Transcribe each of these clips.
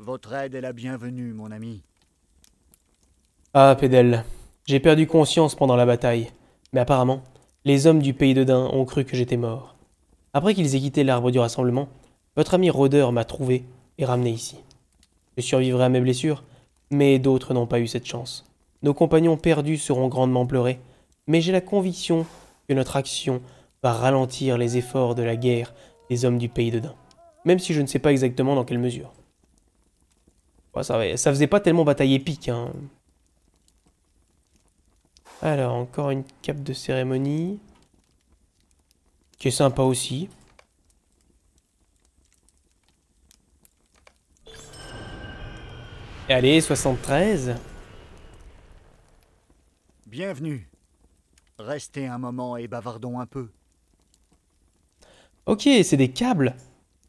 Votre aide est la bienvenue, mon ami. Ah, Pedel, j'ai perdu conscience pendant la bataille, mais apparemment, les hommes du pays de Dain ont cru que j'étais mort. Après qu'ils aient quitté l'arbre du rassemblement, votre ami rôdeur m'a trouvé et ramené ici. Je survivrai à mes blessures, mais d'autres n'ont pas eu cette chance. Nos compagnons perdus seront grandement pleurés, mais j'ai la conviction que notre action va ralentir les efforts de la guerre des hommes du pays de Dain, même si je ne sais pas exactement dans quelle mesure ça, ça, faisait pas tellement bataille épique. Hein. Alors, encore une cape de cérémonie. Qui est sympa aussi. Allez, 73. Bienvenue. Restez un moment et bavardons un peu. Ok, c'est des câbles.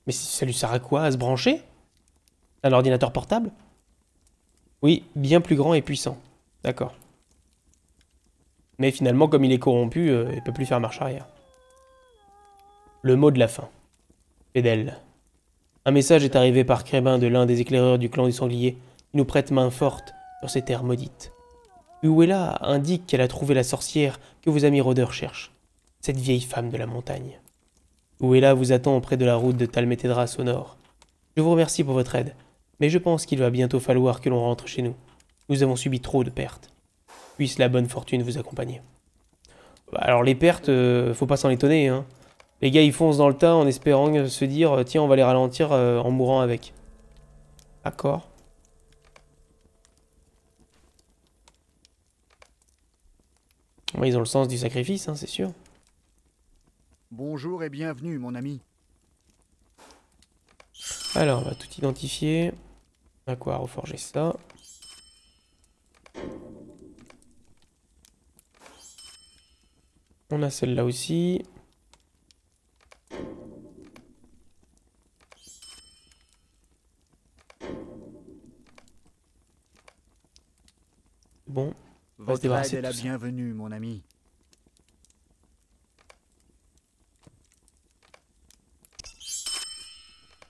Mais ça lui sert à quoi À se brancher un ordinateur portable Oui, bien plus grand et puissant. D'accord. Mais finalement, comme il est corrompu, euh, il ne peut plus faire marche arrière. Le mot de la fin. Fedel. Un message est arrivé par Crébin de l'un des éclaireurs du clan du sanglier, qui nous prête main forte sur ces terres maudites. Uwela indique qu'elle a trouvé la sorcière que vos amis rôdeurs cherchent, cette vieille femme de la montagne. Uwela vous attend auprès de la route de Talmetedras au nord. Je vous remercie pour votre aide. Mais je pense qu'il va bientôt falloir que l'on rentre chez nous. Nous avons subi trop de pertes. Puisse la bonne fortune vous accompagner. Bah, alors les pertes, euh, faut pas s'en étonner. Hein. Les gars, ils foncent dans le tas en espérant se dire, euh, tiens, on va les ralentir euh, en mourant avec. D'accord. ils ont le sens du sacrifice, hein, c'est sûr. Bonjour et bienvenue, mon ami. Alors, on va tout identifier a quoi reforger ça On a celle-là aussi. Bon, la bienvenue, mon ami.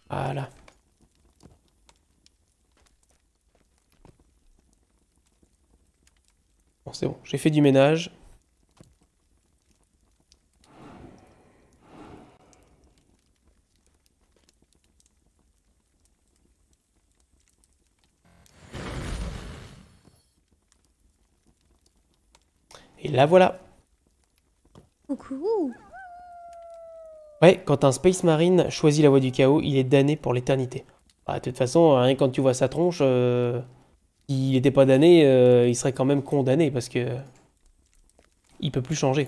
Voilà. c'est bon, j'ai fait du ménage. Et la voilà. Coucou. Ouais, quand un Space Marine choisit la voie du chaos, il est damné pour l'éternité. Bah, de toute façon, hein, quand tu vois sa tronche... Euh, s'il était pas damné, euh, il serait quand même condamné parce que il peut plus changer.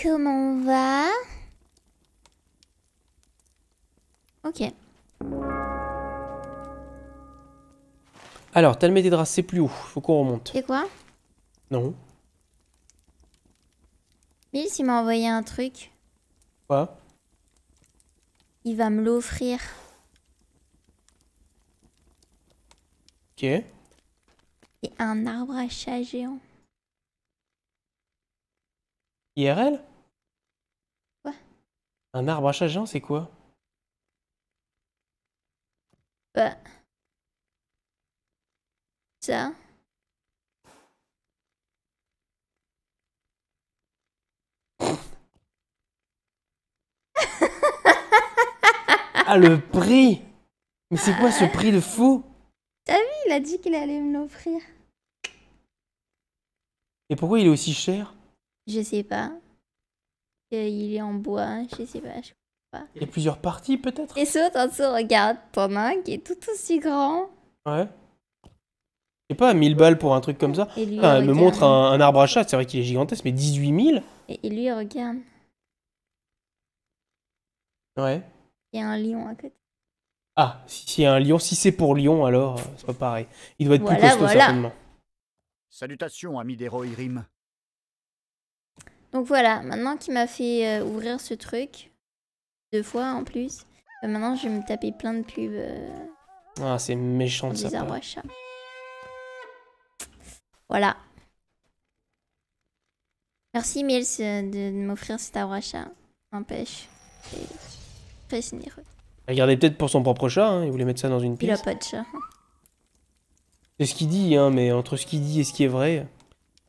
Comment on va Ok. Alors, le draps, c'est plus haut. Faut qu'on remonte. C'est quoi Non. Mais il m'a envoyé un truc. Quoi Il va me l'offrir. OK. Et un arbre à chat géant. IRL Quoi Un arbre à chat géant, c'est quoi bah. Ça. ah, le prix Mais c'est quoi ce prix de fou il a dit qu'il allait me l'offrir. Et pourquoi il est aussi cher Je sais pas. il est en bois, je sais pas, je Il y a plusieurs parties peut-être Et saute en dessous, regarde, ton qui est tout aussi grand. Ouais. Et pas 1000 balles pour un truc comme ça. elle ah, me montre un, arbre à chat, c'est vrai qu'il est gigantesque, mais 18 000 Et, et lui, regarde. Ouais. Il y a un lion à côté. Ah, si un lion, si c'est pour lion, alors euh, c'est pas pareil. Il doit être plus costaud, certainement. Salutations, ami des Donc voilà, euh. maintenant qu'il m'a fait euh, ouvrir ce truc, deux fois en plus, maintenant je vais me taper plein de pubs. ah, c'est méchant de ça. Voilà. Merci Mills de, m'offrir cet arbre à chat. très généreux. Regardez peut-être pour son propre chat, hein. il voulait mettre ça dans une pièce. Il a pas de chat. C'est ce qu'il dit, hein, mais entre ce qu'il dit et ce qui est vrai,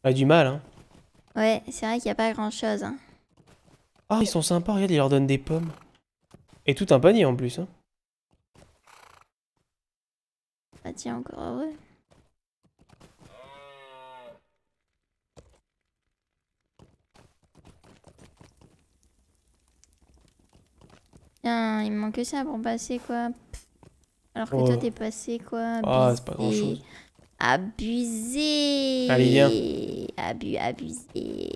il a du mal. Hein. Ouais, c'est vrai qu'il n'y a pas grand-chose. Hein. Ah, ils sont sympas, regarde, il leur donne des pommes. Et tout un panier en plus. Hein. Ah tiens, encore heureux. il me manque ça pour passer quoi. Alors que toi oh. t'es passé quoi. Ah, c'est pas grand chose. Abusé. Allez, abusé.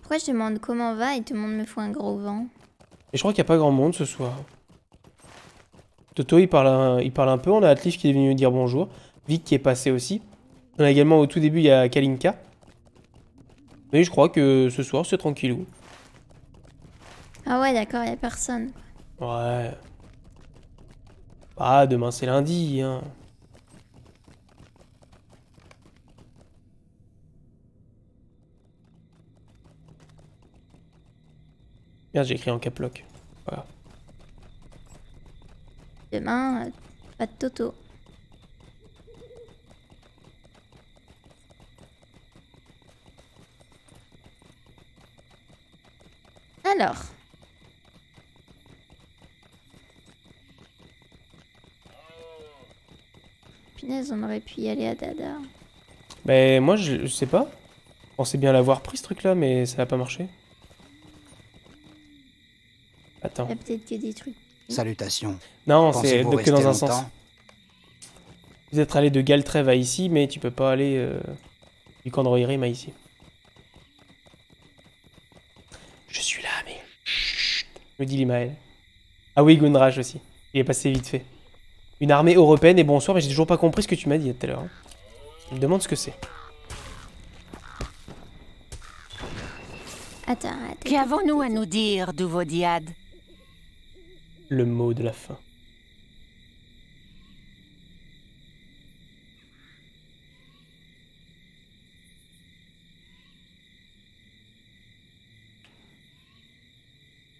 Pourquoi je demande comment va et tout le monde me fout un gros vent Et je crois qu'il n'y a pas grand monde ce soir. Toto, il parle un, il parle un peu. On a Atlif qui est venu nous dire bonjour. Vic qui est passé aussi. On a également au tout début, il y a Kalinka. Mais je crois que ce soir, c'est tranquillou. Ah ouais, d'accord, y'a a personne. Ouais. Bah, demain, c'est lundi, hein. Merde, j'ai écrit en caplock. Voilà. Demain, euh, pas de Toto. Alors. Punaise, on aurait pu y aller à Dada. Mais moi, je, sais pas. On sait bien l'avoir pris ce truc-là, mais ça n'a pas marché. Attends. Il y a peut-être que des trucs. Salutations. Non, c'est que dans un sens. Vous êtes allé de Galtrève à ici, mais tu peux pas aller euh, du Candroirim à ici. Je suis là me dit l'Imael. Ah oui, Gunraj aussi. Il est passé vite fait. Une armée européenne et bonsoir, mais j'ai toujours pas compris ce que tu m'as dit tout à l'heure. Hein. Je me demande ce que c'est. Attends, attends. Qu'avons-nous à nous dire, Douvodiade Le mot de la fin.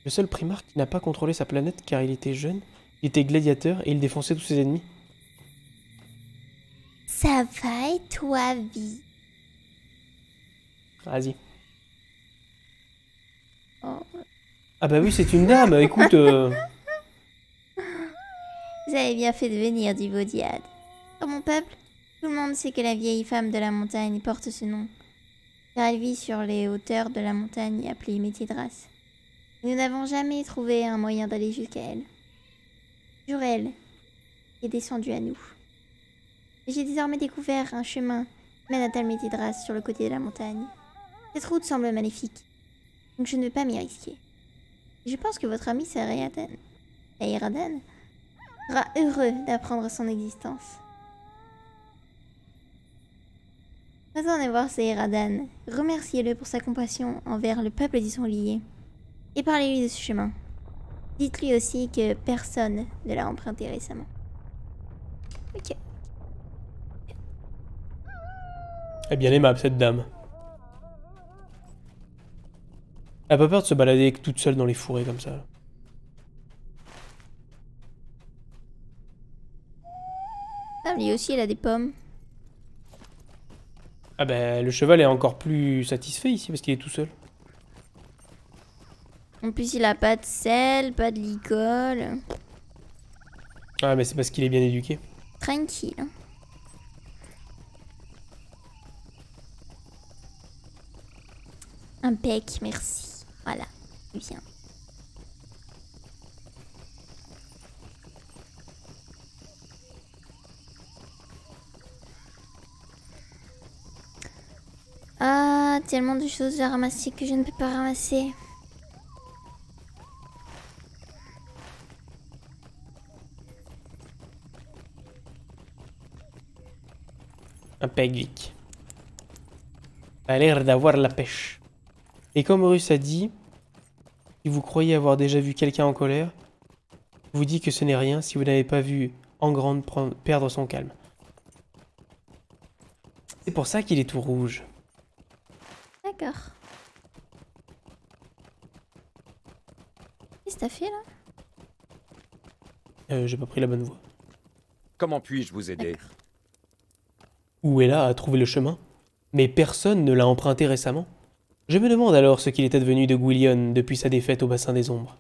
Le seul primar qui n'a pas contrôlé sa planète car il était jeune, il était gladiateur et il défonçait tous ses ennemis. Ça va et toi, vie Vas-y. Oh. Ah bah oui, c'est une dame, écoute. Euh. Vous avez bien fait de venir, dit Oh mon peuple, tout le monde sait que la vieille femme de la montagne porte ce nom, car elle vit sur les hauteurs de la montagne appelée Métier nous n'avons jamais trouvé un moyen d'aller jusqu'à elle. Jurel est descendu à nous. J'ai désormais découvert un chemin qui mène à Talmétidras sur le côté de la montagne. Cette route semble magnifique. donc je ne veux pas m'y risquer. Je pense que votre ami Sairadan sera heureux d'apprendre son existence. Retournez voir Sairadan, remerciez-le pour sa compassion envers le peuple du liés. Et parlez-lui de ce chemin. Dites-lui aussi que personne ne l'a emprunté récemment. Ok. Elle eh est bien aimable, cette dame. Elle a pas peur de se balader toute seule dans les fourrés comme ça. Ah, lui aussi, elle a des pommes. Ah ben, le cheval est encore plus satisfait ici parce qu'il est tout seul. En plus, il a pas de sel, pas de licol. Ah, mais c'est parce qu'il est bien éduqué. Tranquille. pec, merci. Voilà, bien. Ah, tellement de choses à ramasser que je ne peux pas ramasser. Un geek. a l'air d'avoir la pêche. Et comme Horus a dit, si vous croyez avoir déjà vu quelqu'un en colère, vous dit que ce n'est rien si vous n'avez pas vu en grande perdre son calme. C'est pour ça qu'il est tout rouge. D'accord. Qu'est-ce que t'as fait là euh, J'ai pas pris la bonne voie. Comment puis-je vous aider où elle a trouvé le chemin, mais personne ne l'a emprunté récemment. Je me demande alors ce qu'il était devenu de Gwillion depuis sa défaite au bassin des ombres.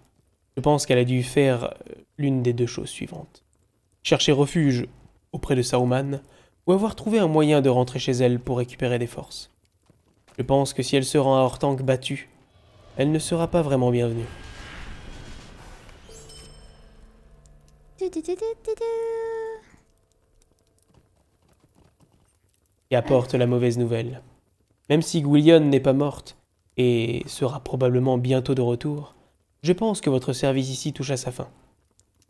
Je pense qu'elle a dû faire euh, l'une des deux choses suivantes. Chercher refuge auprès de Sauman, ou avoir trouvé un moyen de rentrer chez elle pour récupérer des forces. Je pense que si elle se rend à Hortank battue, elle ne sera pas vraiment bienvenue. et apporte la mauvaise nouvelle. Même si Gwillion n'est pas morte, et sera probablement bientôt de retour, je pense que votre service ici touche à sa fin.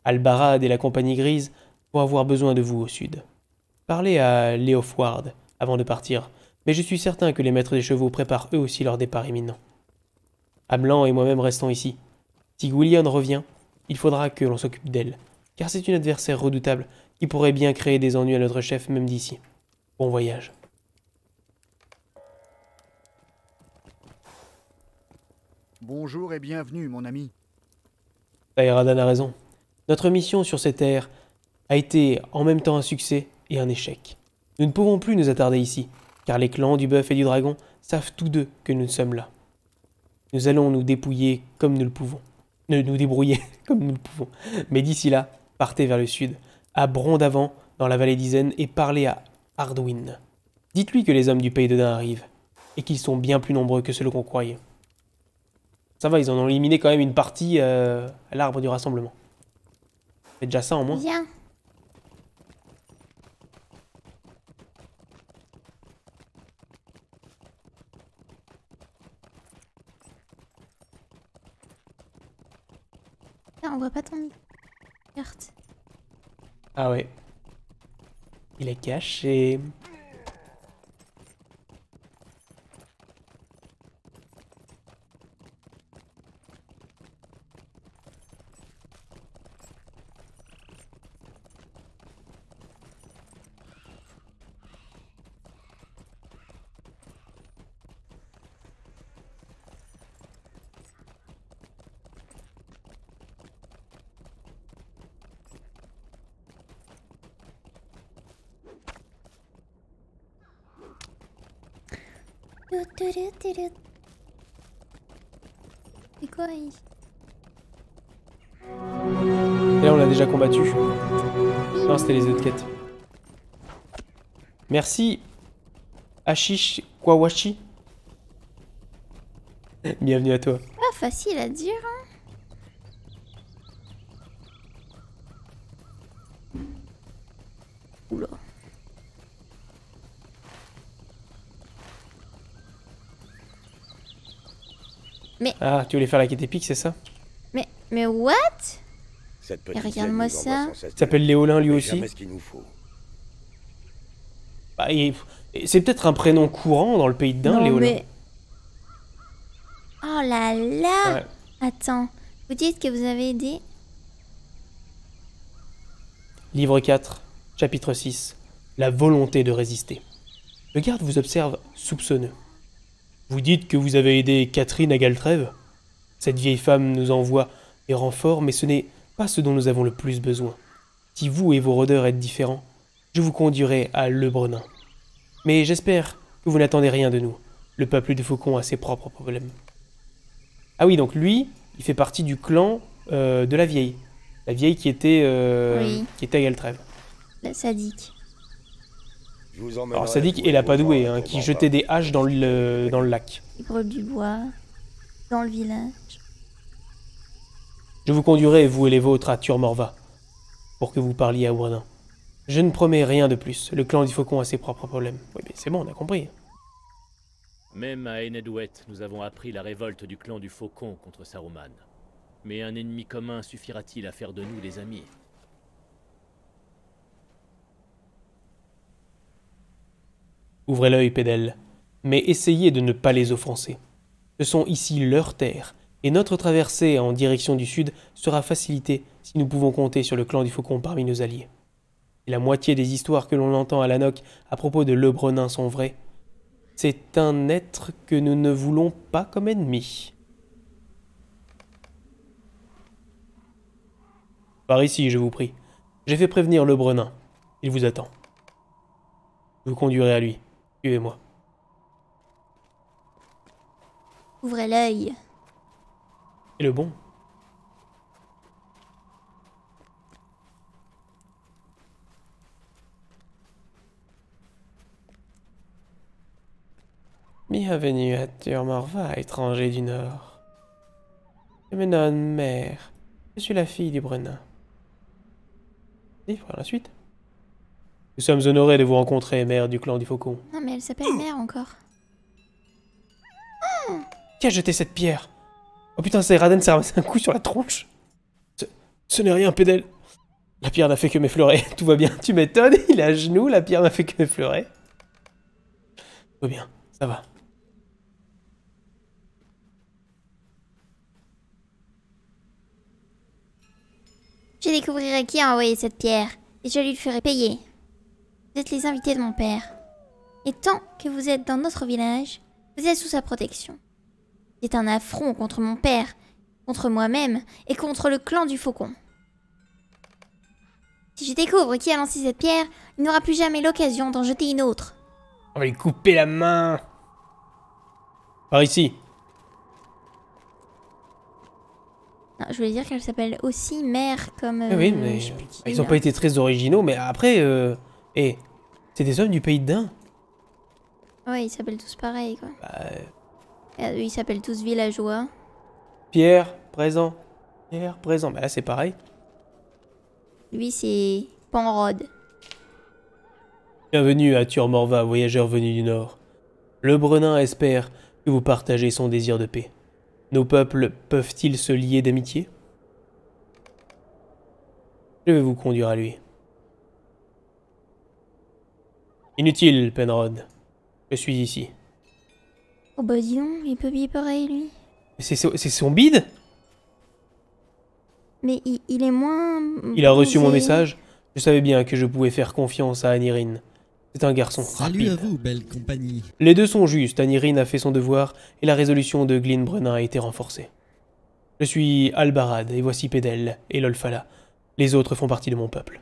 Albarad et la compagnie grise vont avoir besoin de vous au sud. Parlez à Léo avant de partir, mais je suis certain que les maîtres des chevaux préparent eux aussi leur départ imminent. Amelan et moi-même restons ici. Si Gwillion revient, il faudra que l'on s'occupe d'elle, car c'est une adversaire redoutable qui pourrait bien créer des ennuis à notre chef même d'ici. Bon voyage. Bonjour et bienvenue, mon ami. Dan a raison. Notre mission sur cette terre a été en même temps un succès et un échec. Nous ne pouvons plus nous attarder ici, car les clans du bœuf et du dragon savent tous deux que nous sommes là. Nous allons nous dépouiller comme nous le pouvons. Nous nous débrouiller comme nous le pouvons. Mais d'ici là, partez vers le sud, à d'avant dans la vallée d'Isen, et parlez à Hardwin. Dites-lui que les hommes du pays de Dan arrivent, et qu'ils sont bien plus nombreux que ceux qu'on croyait. Ça va, ils en ont éliminé quand même une partie euh, à l'arbre du rassemblement. C'est déjà ça en moins. Viens. on voit pas ton carte. Ah ouais. Il est caché. Merci, Ashish Kwawashi. Bienvenue à toi. Pas facile à dire. Hein Oula. Mais... Ah, tu voulais faire la quête épique, c'est ça Mais... Mais what regarde-moi ça. Il s'appelle Léolin lui aussi. Ce nous faut. Bah, c'est peut-être un prénom courant dans le pays de Dain, Léola. Oh là là Attends, vous dites que vous avez aidé Livre 4, chapitre 6. La volonté de résister. Le garde vous observe soupçonneux. Vous dites que vous avez aidé Catherine à Galtrève Cette vieille femme nous envoie des renforts, mais ce n'est pas ce dont nous avons le plus besoin. Si vous et vos rôdeurs êtes différents, je vous conduirai à Lebrunin, Mais j'espère que vous n'attendez rien de nous. Le peuple de Faucon a ses propres problèmes. Ah oui, donc lui, il fait partie du clan euh, de la vieille. La vieille qui était, euh, qui était à Galtrève. La sadique. Alors sadique et la padouée, qui jetait des haches dans le, dans le lac. du bois, dans le village. Je vous conduirai, vous et les vôtres, à Turmorva, pour que vous parliez à Ouanin. Je ne promets rien de plus. Le clan du Faucon a ses propres problèmes. Oui, mais c'est bon, on a compris. Même à Enedwet, nous avons appris la révolte du clan du Faucon contre Saruman. Mais un ennemi commun suffira-t-il à faire de nous des amis Ouvrez l'œil, Pedel. mais essayez de ne pas les offenser. Ce sont ici leurs terres, et notre traversée en direction du sud sera facilitée si nous pouvons compter sur le clan du Faucon parmi nos alliés la moitié des histoires que l'on entend à l'anoc à propos de Lebrenin sont vraies. C'est un être que nous ne voulons pas comme ennemi. Par ici, je vous prie. J'ai fait prévenir Lebrenin. Il vous attend. vous conduirez à lui. Suivez-moi. Ouvrez l'œil. Et le bon Bienvenue à Turmorva, étranger du Nord. Je Mère. Je suis la fille du Brenin. la suite. Nous sommes honorés de vous rencontrer, Mère du clan du Faucon. Non, mais elle s'appelle oh. Mère encore. Qui a jeté cette pierre Oh putain, c'est Raden s'est ramassé un coup sur la tronche. Ce, n'est rien, pédale La pierre n'a fait que m'effleurer. Tout va bien, tu m'étonnes. Il est à genoux, la pierre n'a fait que m'effleurer. Tout va bien, ça va. Je découvrirai qui a envoyé cette pierre, et je lui le ferai payer. Vous êtes les invités de mon père. Et tant que vous êtes dans notre village, vous êtes sous sa protection. C'est un affront contre mon père, contre moi-même et contre le clan du faucon. Si je découvre qui a lancé cette pierre, il n'aura plus jamais l'occasion d'en jeter une autre. On va lui couper la main. Par ici. Non, je voulais dire qu'elle s'appelle aussi mère comme. Eh oui, euh, mais ils n'ont pas été très originaux, mais après, euh... Eh, c'est des hommes du pays de Dain. Ouais, ils s'appellent tous pareil, quoi. Bah... Euh. Euh, ils s'appellent tous villageois. Pierre, présent. Pierre, présent. Bah là, c'est pareil. Lui, c'est Panrod. Bienvenue à Turmorva, voyageur venu du Nord. Le Brenin espère que vous partagez son désir de paix. Nos peuples peuvent-ils se lier d'amitié Je vais vous conduire à lui. Inutile, Penrod. Je suis ici. Oh bah dis donc, il peut bien pareil lui. C'est son bide Mais il, est moins... Il a reçu mon message. Je savais bien que je pouvais faire confiance à Anirin. » C'est un garçon Salut à vous, belle compagnie. Les deux sont justes, Anirin a fait son devoir et la résolution de Brenin a été renforcée. Je suis Albarad et voici Pedel et Lolfala. Les autres font partie de mon peuple.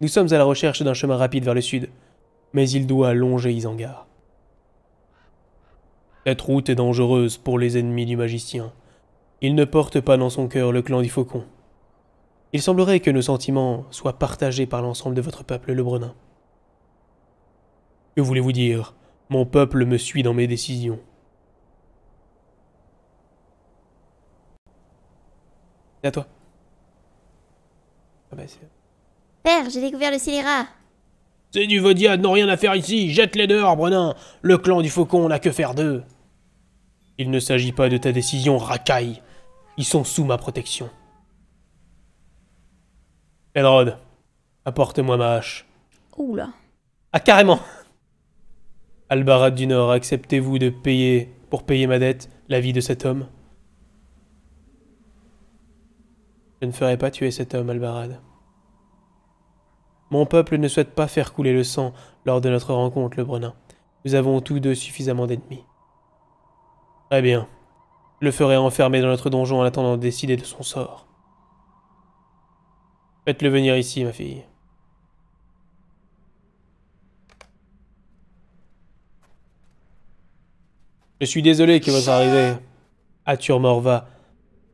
Nous sommes à la recherche d'un chemin rapide vers le sud, mais il doit longer Isangar. Cette route est dangereuse pour les ennemis du magicien. Il ne porte pas dans son cœur le clan du faucon. Il semblerait que nos sentiments soient partagés par l'ensemble de votre peuple, le Brenin. Que voulez-vous dire Mon peuple me suit dans mes décisions. C'est à toi. Ah bah, Père, j'ai découvert le scélérat. du Nuvodiades n'ont rien à faire ici. Jette-les dehors, Brenin. Le clan du faucon n'a que faire d'eux. Il ne s'agit pas de ta décision, racaille. Ils sont sous ma protection. Elrod, apporte-moi ma hache. Oula. Ah, carrément « Albarad du Nord, acceptez-vous de payer, pour payer ma dette, la vie de cet homme Je ne ferai pas tuer cet homme, Albarad. Mon peuple ne souhaite pas faire couler le sang lors de notre rencontre, le Brenin. Nous avons tous deux suffisamment d'ennemis. Très bien. Je le ferai enfermer dans notre donjon en attendant de décider de son sort. Faites-le venir ici, ma fille. Je suis désolé que votre arrivée à Morva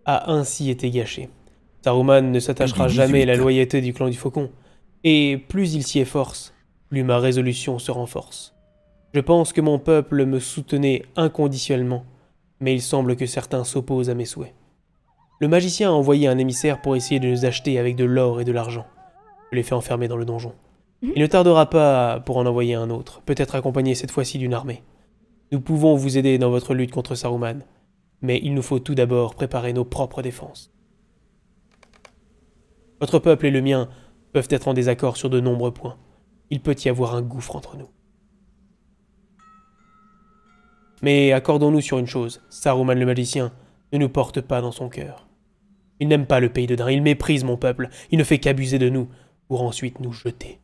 a ainsi été gâché. Saruman ne s'attachera jamais à la loyauté du clan du Faucon, et plus il s'y efforce, plus ma résolution se renforce. Je pense que mon peuple me soutenait inconditionnellement, mais il semble que certains s'opposent à mes souhaits. Le magicien a envoyé un émissaire pour essayer de nous acheter avec de l'or et de l'argent. Je l'ai fait enfermer dans le donjon. Hum. Il ne tardera pas pour en envoyer un autre, peut-être accompagné cette fois-ci d'une armée. Nous pouvons vous aider dans votre lutte contre Saruman, mais il nous faut tout d'abord préparer nos propres défenses. Votre peuple et le mien peuvent être en désaccord sur de nombreux points. Il peut y avoir un gouffre entre nous. Mais accordons-nous sur une chose, Saruman le magicien ne nous porte pas dans son cœur. Il n'aime pas le pays de Dain, il méprise mon peuple, il ne fait qu'abuser de nous pour ensuite nous jeter.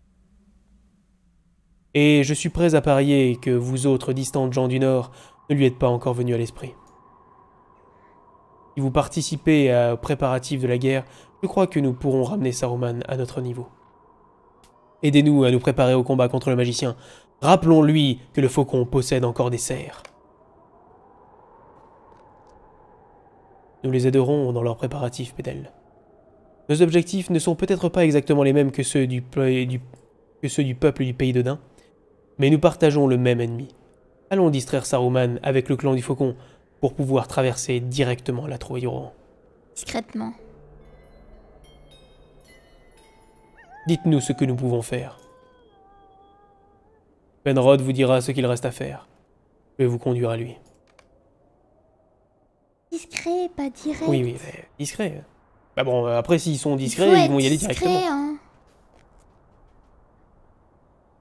Et je suis prêt à parier que vous autres distantes gens du Nord ne lui êtes pas encore venus à l'esprit. Si vous participez aux préparatifs de la guerre, je crois que nous pourrons ramener Saruman à notre niveau. Aidez-nous à nous préparer au combat contre le magicien. Rappelons-lui que le faucon possède encore des serres. Nous les aiderons dans leurs préparatifs, Pédel. Nos objectifs ne sont peut-être pas exactement les mêmes que ceux du, du, que ceux du peuple du pays de Dain, mais nous partageons le même ennemi. Allons distraire Saruman avec le clan du Faucon pour pouvoir traverser directement la Rohan. Discrètement. Dites-nous ce que nous pouvons faire. Penrod vous dira ce qu'il reste à faire. Je vais vous conduire à lui. Discret, pas direct. Oui, oui, discret. Bah bon, après s'ils sont discrets, ils vont y aller directement. Hein.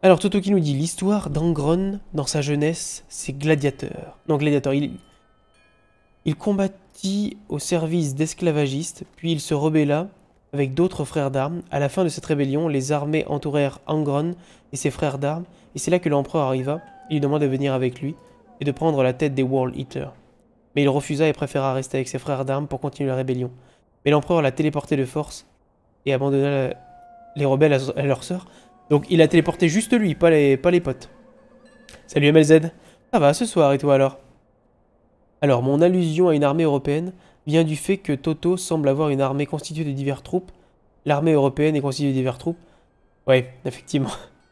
Alors Toto qui nous dit l'histoire d'Angron dans sa jeunesse, c'est gladiateur. Non, gladiateur, il, il combattit au service d'esclavagistes, puis il se rebella avec d'autres frères d'armes. À la fin de cette rébellion, les armées entourèrent Angron et ses frères d'armes, et c'est là que l'empereur arriva. Il lui demanda de venir avec lui et de prendre la tête des World Eaters. Mais il refusa et préféra rester avec ses frères d'armes pour continuer la rébellion. Mais l'empereur la téléporté de force et abandonna les rebelles à, leurs soeurs donc il a téléporté juste lui, pas les, pas les potes. Salut MLZ. Ça va ce soir et toi alors Alors mon allusion à une armée européenne vient du fait que Toto semble avoir une armée constituée de diverses troupes. L'armée européenne est constituée de diverses troupes. Ouais, effectivement.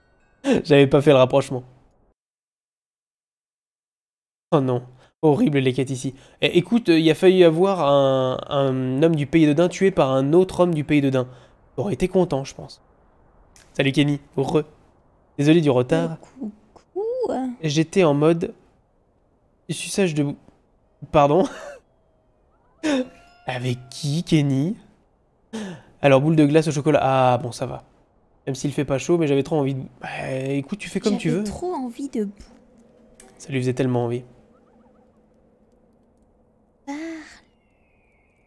J'avais pas fait le rapprochement. Oh non. Horrible les quêtes ici. Eh, écoute, euh, il a failli avoir un, un homme du pays de Dain tué par un autre homme du pays de Dain. aurait été content, je pense. Salut Kenny. heureux. Désolé du retard. J'étais en mode sage de... Pardon Avec qui, Kenny Alors, boule de glace au chocolat. Ah, bon, ça va. Même s'il fait pas chaud, mais j'avais trop envie de... Bah, écoute, tu fais comme tu veux. trop envie de... Ça lui faisait tellement envie.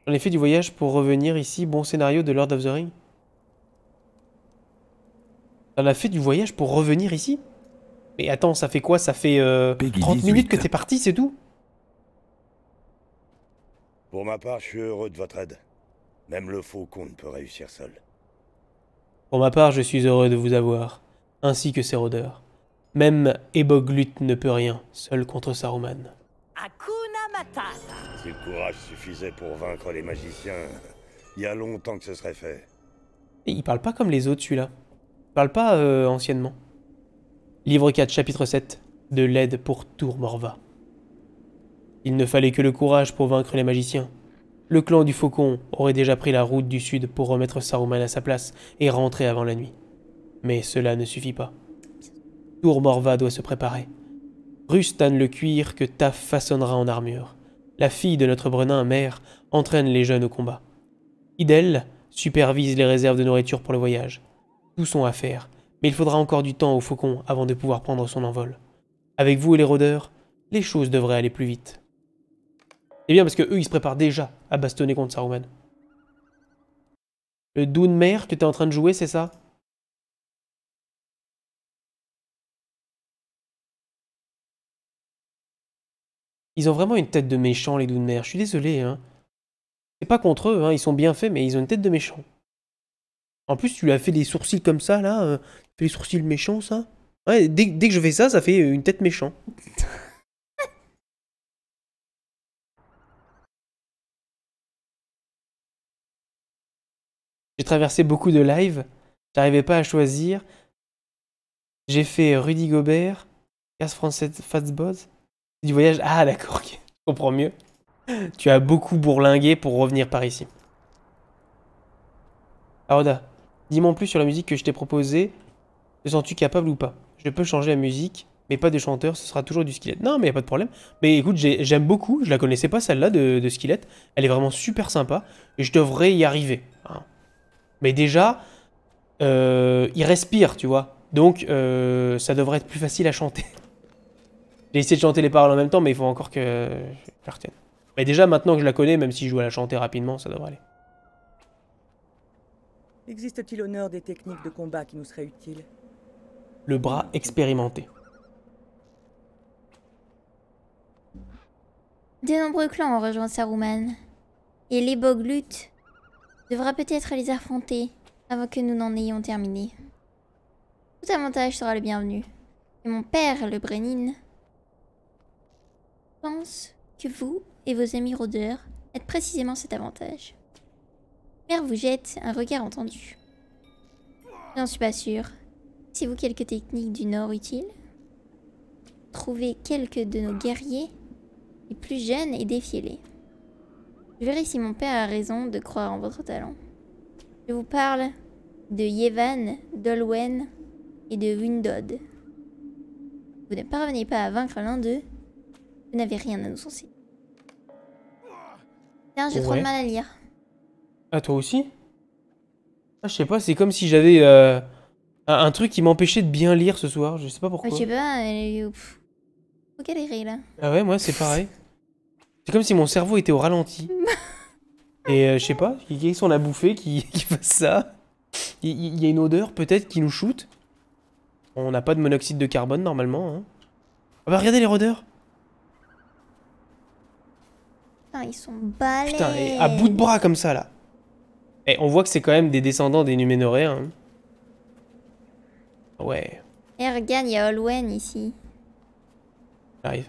J'en ai fait du voyage pour revenir ici. Bon scénario de Lord of the Rings. On as fait du voyage pour revenir ici Mais attends, ça fait quoi Ça fait euh, 30 minutes que t'es parti, c'est tout Pour ma part, je suis heureux de votre aide. Même le faucon ne peut réussir seul. Pour ma part, je suis heureux de vous avoir, ainsi que ses rôdeurs. Même Eboglut ne peut rien, seul contre Saruman. Hakuna Matata Si le courage suffisait pour vaincre les magiciens, il y a longtemps que ce serait fait. Et il parle pas comme les autres, celui-là parle pas euh, anciennement. Livre 4, chapitre 7. De l'aide pour Tour Morva. Il ne fallait que le courage pour vaincre les magiciens. Le clan du Faucon aurait déjà pris la route du sud pour remettre Saruman à sa place et rentrer avant la nuit. Mais cela ne suffit pas. Tour Morva doit se préparer. Rustan le cuir que Taf façonnera en armure. La fille de notre Brenin, mère, entraîne les jeunes au combat. Idel supervise les réserves de nourriture pour le voyage tout sont à faire, mais il faudra encore du temps au faucon avant de pouvoir prendre son envol. Avec vous et les rôdeurs, les choses devraient aller plus vite. Eh bien parce que eux, ils se préparent déjà à bastonner contre Saruman. Le Dounmer que que t'es en train de jouer, c'est ça Ils ont vraiment une tête de méchant, les Mer, Je suis désolé. Hein. C'est pas contre eux, hein. ils sont bien faits, mais ils ont une tête de méchant. En plus, tu as fait des sourcils comme ça, là. Euh, tu fais des sourcils méchants, ça. Ouais, dès, que je fais ça, ça fait euh, une tête méchant. J'ai traversé beaucoup de lives. J'arrivais pas à choisir. J'ai fait Rudy Gobert, Casse Français C'est Du voyage. Ah, d'accord, ok. Je comprends mieux. Tu as beaucoup bourlingué pour revenir par ici. Aroda, Dis-moi plus sur la musique que je t'ai proposée. Te sens-tu capable ou pas Je peux changer la musique, mais pas de chanteur, ce sera toujours du squelette. Non, mais y a pas de problème. Mais écoute, j'aime beaucoup, je la connaissais pas celle-là de, de Elle est vraiment super sympa, et je devrais y arriver. Hein. Mais déjà, euh, il respire, tu vois. Donc, euh, ça devrait être plus facile à chanter. J'ai essayé de chanter les paroles en même temps, mais il faut encore que je la retienne. Mais déjà, maintenant que je la connais, même si je dois la chanter rapidement, ça devrait aller. Existe-t-il honneur des techniques de combat qui nous seraient utiles Le bras expérimenté. De nombreux clans ont rejoint Saruman. Et les Boglutes devra peut-être les affronter avant que nous n'en ayons terminé. Tout avantage sera le bienvenu. Et mon père, le Brenin, pense que vous et vos amis rôdeurs êtes précisément cet avantage vous jette un regard entendu. J'en suis pas sûr. Si vous quelques techniques du Nord utiles Trouvez quelques de nos guerriers les plus jeunes et défiez-les. Je verrai si mon père a raison de croire en votre talent. Je vous parle de Yevan, d'Olwen et de Windod. Vous ne parvenez pas à vaincre l'un d'eux, vous n'avez rien à nous censer Tiens, j'ai trop de mal à lire. Ah, toi aussi ah, je sais pas, c'est comme si j'avais euh, un, truc qui m'empêchait de bien lire ce soir. Je sais pas pourquoi. Ah, je sais pas, faut galérer là. Ah ouais, moi c'est pareil. C'est comme si mon cerveau était au ralenti. Et euh, je sais pas, Qu'est-ce qu'on a bouffé, qui, qui ça. Il, y, a une odeur peut-être qui nous shoot. On n'a pas de monoxyde de carbone normalement. Hein. Ah bah regardez les rôdeurs Putain, ils sont balais Putain, à bout de bras comme ça là et eh, on voit que c'est quand même des descendants des Numénoréens. Hein. Ouais. Ergan, il y a Olwen ici. J'arrive.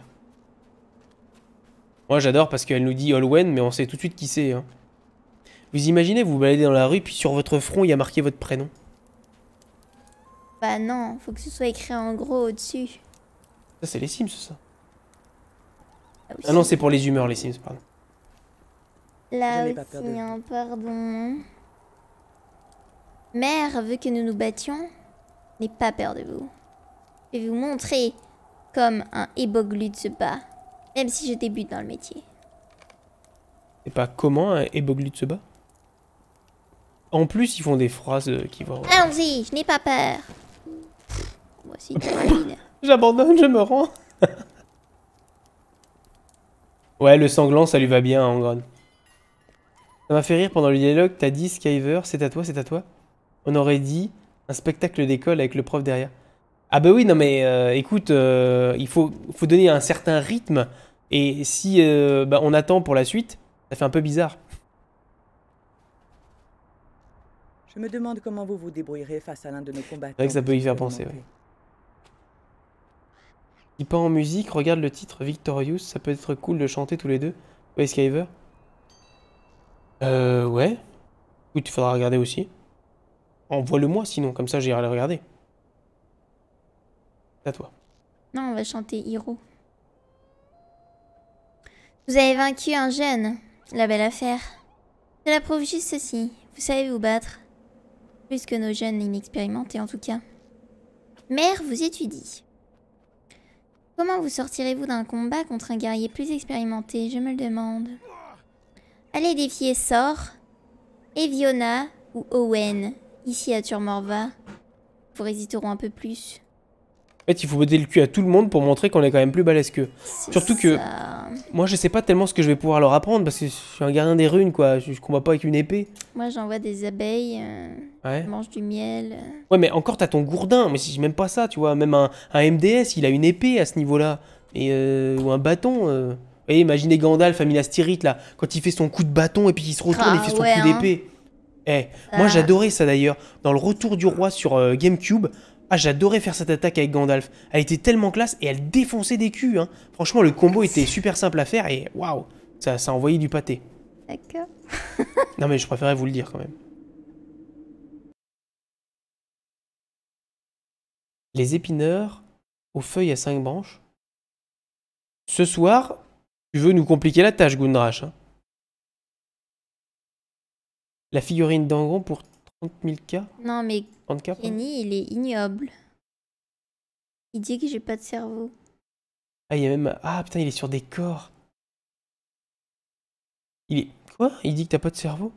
Moi, j'adore parce qu'elle nous dit Olwen, mais on sait tout de suite qui c'est. Hein. Vous imaginez, vous baladez dans la rue, puis sur votre front, il y a marqué votre prénom. Bah non, faut que ce soit écrit en gros au-dessus. Ça, c'est les Sims, ça. ah, ah non, c'est pour les humeurs, les Sims, pardon. Là aussi, de... pardon. Mère veut que nous nous battions. n'ai pas peur de vous. Je vais vous montrer comme un éboglu se bat, même si je débute dans le métier. C'est pas comment un éboglu se bat En plus, ils font des phrases euh, qui vont. Allons-y, je n'ai pas peur. Moi aussi, J'abandonne, je me rends. ouais, le sanglant, ça lui va bien, hein, en gros. Ça m'a fait rire pendant le dialogue, t'as dit Skyver, c'est à toi, c'est à toi. On aurait dit un spectacle d'école avec le prof derrière. Ah bah oui, non mais euh, écoute, euh, il faut, faut donner un certain rythme. Et si euh, bah, on attend pour la suite, ça fait un peu bizarre. Je me demande comment vous vous débrouillerez face à l'un de nos combattants. C'est vrai que ça peut y faire penser, oui. Si pas en musique, regarde le titre Victorious, ça peut être cool de chanter tous les deux. Ouais, Skyver euh, ouais. Oui, il faudra regarder aussi. Envoie-le-moi sinon, comme ça j'irai le regarder. À toi. Non, on va chanter Hiro. Vous avez vaincu un jeune. La belle affaire. Cela prouve juste ceci. Vous savez vous battre. Plus que nos jeunes inexpérimentés en tout cas. Mère vous étudie. Comment vous sortirez-vous d'un combat contre un guerrier plus expérimenté, je me le demande Allez défier Sor, Eviona ou Owen, ici à Turmorva. Vous hésiteront un peu plus. En fait, il faut botter le cul à tout le monde pour montrer qu'on est quand même plus balèze qu'eux. Surtout que moi, je sais pas tellement ce que je vais pouvoir leur apprendre parce que je suis un gardien des runes, quoi. Je, combat pas avec une épée. Moi, j'envoie des abeilles, je euh, mange du miel. Euh. Ouais, mais encore, t'as ton gourdin. Mais si j'ai même pas ça, tu vois. Même un, MDS, il a une épée à ce niveau-là. Et, euh, ou un bâton. Vous voyez, imaginez Gandalf à Minas Tirith, là, quand il fait son coup de bâton et puis il se retourne et il ah fait son coup hein. d'épée. Eh, moi ah. j'adorais ça d'ailleurs, dans le retour du roi sur euh, Gamecube, ah, j'adorais faire cette attaque avec Gandalf. Elle était tellement classe et elle défonçait des culs. Hein. Franchement, le combo était super simple à faire et waouh, ça, ça envoyait du pâté. D'accord. non, mais je préférais vous le dire quand même. Les épineurs aux feuilles à cinq branches. Ce soir, tu veux nous compliquer la tâche, Gundrash. Hein la figurine d'Angon pour 30 000K Non, mais 30 Kenny, il est ignoble. Il dit que j'ai pas de cerveau. Ah, il y a même. Ah putain, il est sur des corps. Il est. Quoi Il dit que t'as pas de cerveau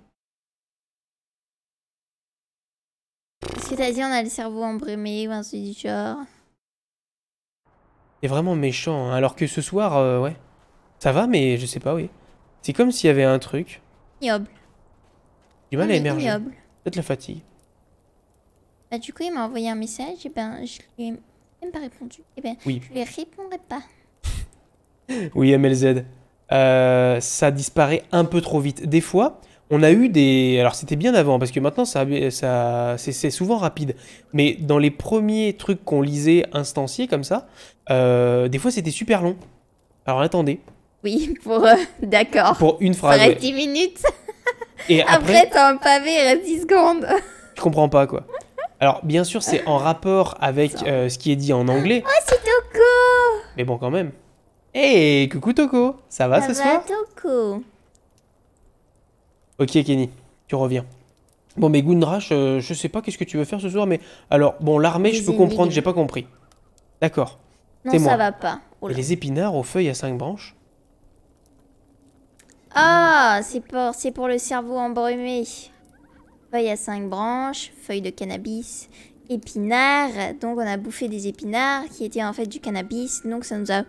C'est-à-dire, on a le cerveau embrumé ou un truc du genre. est vraiment méchant, hein. alors que ce soir, euh, ouais. Ça va, mais je sais pas, oui. C'est comme s'il y avait un truc. Ignoble. Du mal à émerger. Peut-être la fatigue. Bah, du coup, il m'a envoyé un message, et ben, je lui ai même pas répondu. Et ben, je lui répondrai pas. oui, MLZ. Euh, ça disparaît un peu trop vite. Des fois, on a eu des. Alors, c'était bien avant, parce que maintenant, ça, ça, c'est souvent rapide. Mais dans les premiers trucs qu'on lisait instanciés comme ça, euh, des fois, c'était super long. Alors, attendez. Oui, pour. Euh, d'accord. Pour une phrase. Ça reste 10 minutes. Et après, t'as un pavé, il reste 10 secondes. Je comprends pas, quoi. Alors, bien sûr, c'est en rapport avec euh, ce qui est dit en anglais. Oh, c'est Toko Mais bon, quand même. Hé, eh, coucou Toko Ça va ça ce va, Toko Ok, Kenny, tu reviens. Bon, mais Gundrash, euh, je sais pas qu'est-ce que tu veux faire ce soir, mais... Alors, bon, l'armée, je peux comprendre, j'ai pas compris. D'accord. Non, ça va pas. Et oh les épinards aux feuilles à cinq branches ah, c'est pour, le cerveau embrumé. Feuille à cinq branches, feuilles de cannabis, épinards. Donc on a bouffé des épinards qui étaient en fait du cannabis. Donc ça nous a...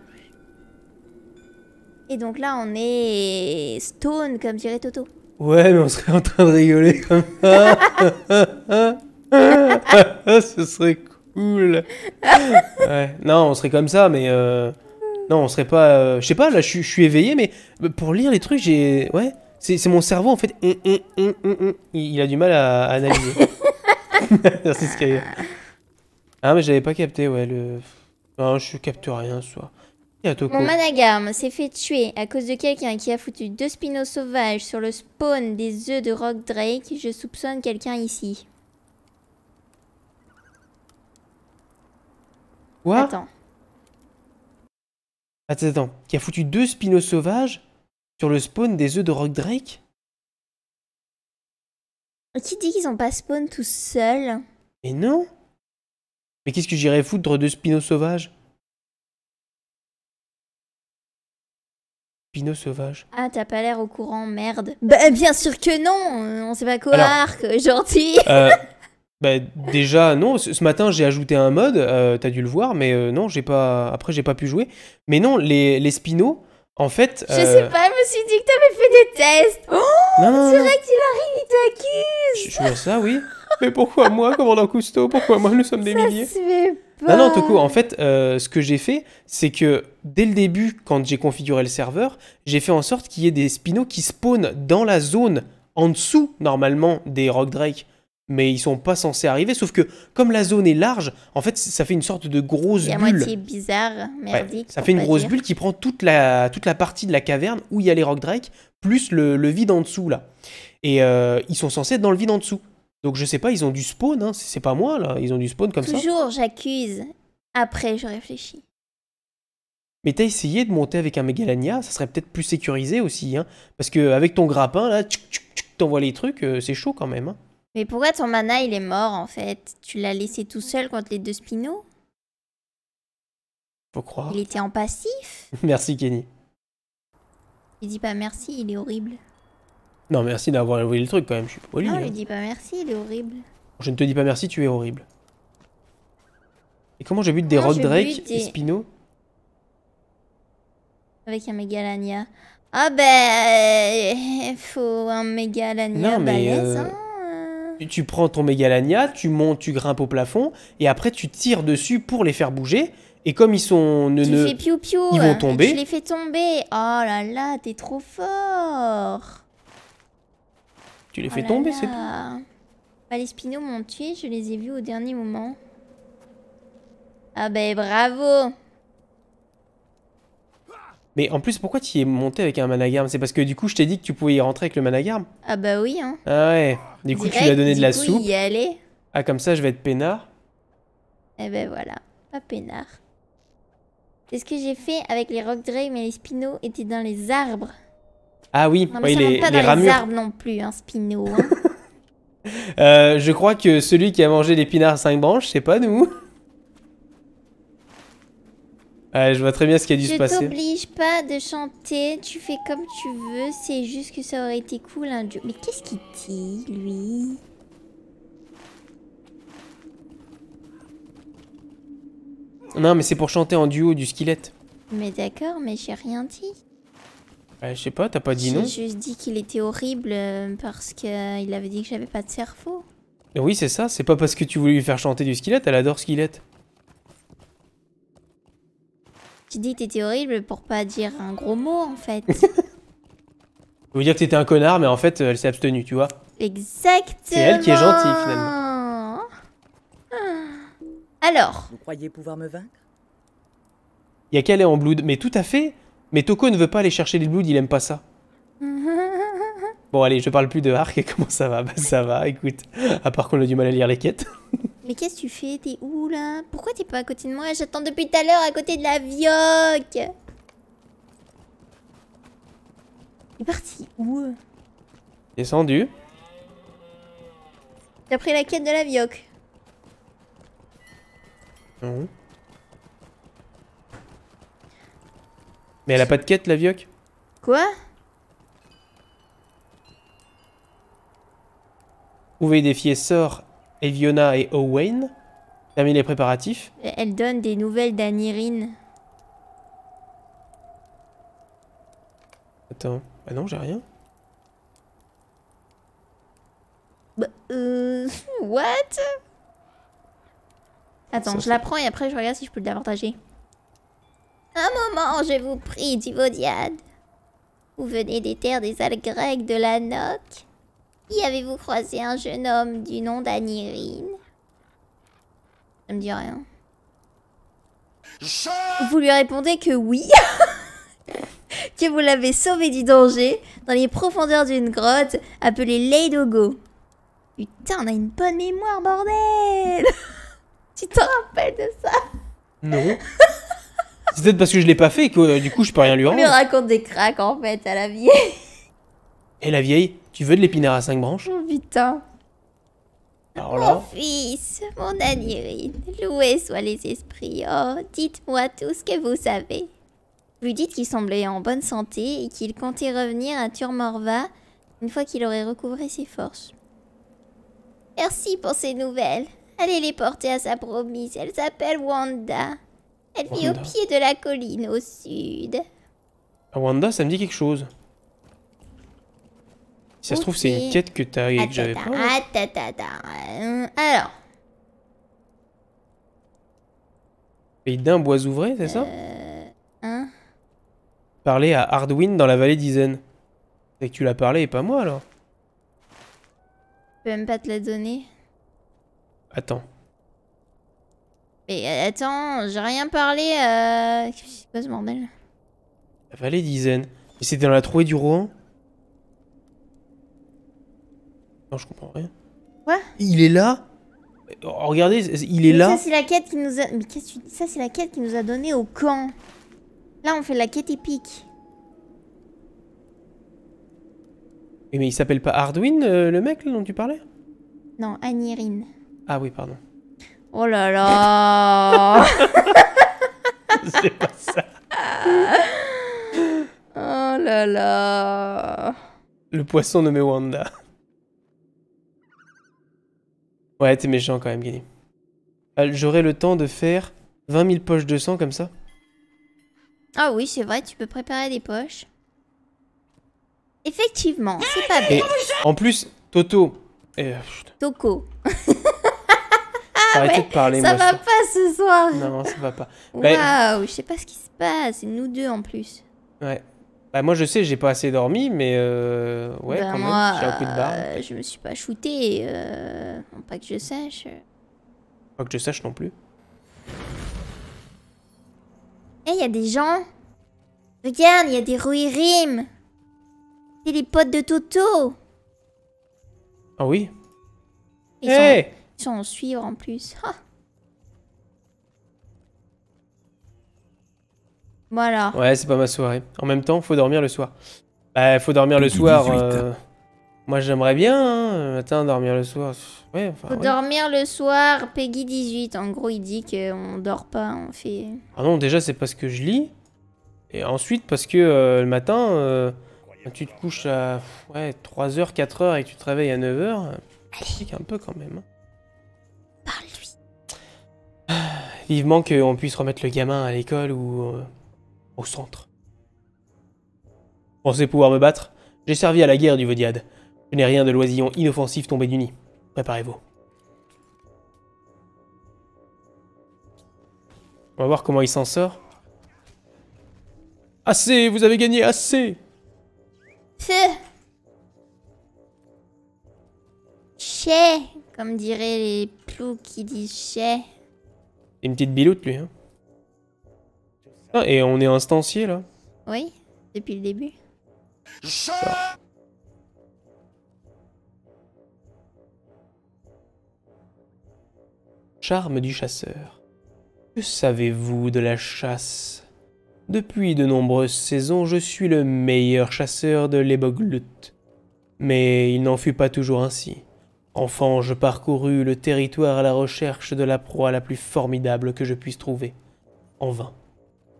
Et donc là on est stone comme dirait Toto. Ouais mais on serait en train de rigoler comme ça. Ce serait cool. ouais. Non on serait comme ça mais... Euh, non, on serait pas. Euh, je sais pas, là, je suis éveillé, mais pour lire les trucs, j'ai. Ouais. C'est mon cerveau, en fait. il a du mal à, analyser. Ah, mais j'avais pas capté, ouais. Le... Non, je capte rien soit. Mon managame s'est fait tuer à cause de quelqu'un qui a foutu deux spinos sauvages sur le spawn des œufs de Rock Drake. Je soupçonne quelqu'un ici. Quoi Attends. Attends, attends, qui a foutu deux spinos sauvages sur le spawn des œufs de Rock Drake euh, Qui dit qu'ils ont pas spawn tout seuls Mais non Mais qu'est-ce que j'irais foutre deux spinos sauvages Spino sauvage. Ah, t'as pas l'air au courant, merde. Bah, bien sûr que non On sait pas quoi, arc, euh, gentil Bah, déjà, non. Ce, matin, j'ai ajouté un mode, euh, t'as dû le voir, mais euh, non, j'ai pas. Après, j'ai pas pu jouer. Mais non, les, les spinos, en fait. Je sais euh, pas, je me suis dit que t'avais fait des tests. Oh, c'est vrai qu'il arrive, il t'accuse. Je suis ça, oui. mais pourquoi moi, commandant Cousteau Pourquoi moi Nous sommes des ça milliers. Se fait pas. Non, non, en fait, ce que j'ai fait, c'est que dès le début, quand j'ai configuré le serveur, j'ai fait en sorte qu'il y ait des spinos qui spawnent dans la zone en dessous, normalement, des Rock Drake mais ils sont pas censés arriver. Sauf que comme la zone est large, en fait, ça fait une sorte de grosse bulle. moitié bizarre, merdique. ça fait une grosse bulle qui prend toute la, toute la partie de la caverne où il y a les rock plus le, vide en dessous là. Et euh, ils sont censés être dans le vide en dessous. Donc je sais pas, ils ont du spawn, hein. c'est pas moi là, ils ont du spawn comme ça. Toujours, j'accuse. Après, je réfléchis. Mais t'as essayé de monter avec un Megalania, ça serait peut-être plus sécurisé aussi, hein. Parce que avec ton grappin là, t'envoies les trucs, euh, c'est chaud quand même. Hein. Mais pourquoi ton mana il est mort en fait Tu l'as laissé tout seul contre les deux Spino Faut croire. Il était en passif Merci Kenny. Il dit pas merci, il est horrible. Non, merci d'avoir envoyé le truc quand même, je suis poli. Non, il hein. dit pas merci, il est horrible. Je ne te dis pas merci, tu es horrible. Et comment j'ai bute des Rock Drake et Spino Avec un Megalania. Ah ben, faut un Megalania non, mais balèze, euh, hein tu prends ton mégalania, tu montes, tu grimpes au plafond, et après tu tires dessus pour les faire bouger. Et comme ils sont ne, piou ils vont euh, tomber. Tu les fais tomber. Oh là là, t'es trop fort. Tu les oh fais tomber, c'est tout. Bah, les spinos m'ont tué, je les ai vus au dernier moment. Ah ben bravo mais en plus, pourquoi tu y es monté avec un managarme C'est parce que du coup, je t'ai dit que tu pouvais y rentrer avec le managarme. Ah bah oui, hein. Ah ouais. Du coup, tu lui as donné de la soupe. y aller. Ah, comme ça, je vais être peinard. Eh ben voilà, pas peinard. C'est ce que j'ai fait avec les rock mais les spinos étaient dans les arbres. Ah oui, non, mais les, pas dans les arbres non plus, hein, spino. Hein. Euh, je crois que celui qui a mangé l'épinard 5 branches, c'est pas nous je vois très bien ce qui a dû se passer. Je t'oblige pas de chanter, tu fais comme tu veux, c'est juste que ça aurait été cool un duo. Mais qu'est-ce qu'il dit, lui Non, mais c'est pour chanter en duo du squelette. Mais d'accord, mais j'ai rien dit. Euh, je sais pas, t'as pas dit non J'ai juste dit qu'il était horrible euh, parce qu'il euh, avait dit que j'avais pas de cerveau. Oui, c'est ça, c'est pas parce que tu voulais lui faire chanter du squelette, elle adore squelette. Tu dis que t'étais horrible pour pas dire un gros mot en fait. Je Vous dire que t'étais un connard, mais en fait, euh, elle s'est abstenue, tu vois. Exactement. C'est elle qui est gentille finalement. Ah. Alors. Vous croyez pouvoir me vaincre Y'a qu'elle est en blood, mais tout à fait. Mais Toko ne veut pas aller chercher les bloods, il aime pas ça. bon allez, je parle plus de et comment ça va Bah ça va, écoute. À part qu'on a du mal à lire les quêtes. Mais qu'est-ce que tu fais T'es où là Pourquoi t'es pas à côté de moi J'attends depuis tout à l'heure à côté de la vioque Il est parti où Descendu. T'as pris la quête de la vioque. Mais elle a pas de quête la vioque Quoi des défier sort Eviona et Owain terminent les préparatifs. Elle donne des nouvelles d'Anirine. Attends. Bah non, j'ai rien. Bah, euh, what Attends, je la prends et après je regarde si je peux l'avantager. Un moment, je vous prie, Divodiade. Vous venez des terres des algues de la Noc. Y avez-vous croisé un jeune homme du nom d'Anirin Ça me dit rien. Vous lui répondez que oui, que vous l'avez sauvé du danger dans les profondeurs d'une grotte appelée Leidogo. Putain, on a une bonne mémoire, bordel Tu te rappelles de ça Non. C'est peut-être parce que je l'ai pas fait que euh, du coup je peux rien lui rendre. On me raconte des cracks en fait à la vieille. Et la vieille tu veux de l'épinard à cinq branches Oh putain Alors là... Mon fils, mon Agnurine, loué soient les esprits. Oh, dites-moi tout ce que vous savez. Vous dites qu'il semblait en bonne santé et qu'il comptait revenir à Turmorva une fois qu'il aurait recouvré ses forces. Merci pour ces nouvelles. Allez les porter à sa promise. Elle s'appelle Wanda. Elle vit au pied de la colline au sud. Wanda, ça me dit quelque chose ça se trouve, c'est une quête que t'as et que j'avais pas. Euh, alors. Pays d'un bois ouvré, c'est ça euh, Hein Parler à Hardwin dans la vallée d'Izen. C'est que tu l'as parlé et pas moi alors. Je peux même pas te la donner. Attends. Mais euh, attends, j'ai rien parlé. que C'est quoi ce bordel La vallée d'Izen. Mais c'était dans la trouée du Rouen Non, je comprends rien. Quoi Il est là Regardez, il est là. Ça c'est la quête qui nous a. Mais qu'est-ce que tu dis Ça c'est la quête qui nous a donné au camp. Là on fait la quête épique. Mais il s'appelle pas Hardwin euh, le mec dont tu parlais Non, Anirin. Ah oui, pardon. Oh là là C'est pas ça. oh là là. Le poisson nommé Wanda. Ouais, t'es méchant quand même, Guinée. Euh, j'aurai le temps de faire 20 000 poches de sang comme ça. Ah oui, c'est vrai, tu peux préparer des poches. Effectivement, c'est pas bête. En plus, Toto... Eh, Toco. Arrêtez ah, de parler, ça va pas ce soir. Non, ça va pas. Ben, Waouh, je sais pas ce qui se passe. C'est nous deux en plus. Ouais. Bah, moi, je sais, j'ai pas assez dormi, mais euh, ouais, ben, quand même, j'ai un coup de barre. Euh, je me suis pas shooté, euh, pas que je sache. Pas que je sache non plus. Eh, hey, il y a des gens. Regarde, il y a des Ruirim. C'est les potes de Toto. Ah oui sont... Eh ils sont en suivre en plus. Voilà. Ouais, c'est pas ma soirée. En même temps, faut dormir le soir. Bah, faut dormir le soir. Euh, hein. Moi, j'aimerais bien, hein, matin, dormir le soir. Ouais, enfin, faut dormir le soir, Peggy 18. En gros, il dit qu'on dort pas, on fait. Ah non, déjà, c'est parce que je lis. Et ensuite, parce que euh, le matin, euh, tu te couches à ouais, 3h, 4h et tu te réveilles à 9h. Un peu quand même. Hein. Parle-lui. Ah, vivement qu'on puisse remettre le gamin à l'école ou au centre. Pensez pouvoir me battre J'ai servi à la guerre du Vodiade. Je n'ai rien de loisillon inoffensif tombé du nid. Préparez-vous. On va voir comment il s'en sort. Assez Vous avez gagné assez Ché Comme diraient les plous qui disent C'est Une petite biloute, lui. Hein ah, et on est instancié là Oui, depuis le début. Charme du chasseur. Que savez-vous de la chasse Depuis de nombreuses saisons, je suis le meilleur chasseur de l'Eboglut. Mais il n'en fut pas toujours ainsi. Enfant, je parcourus le territoire à la recherche de la proie la plus formidable que je puisse trouver. En vain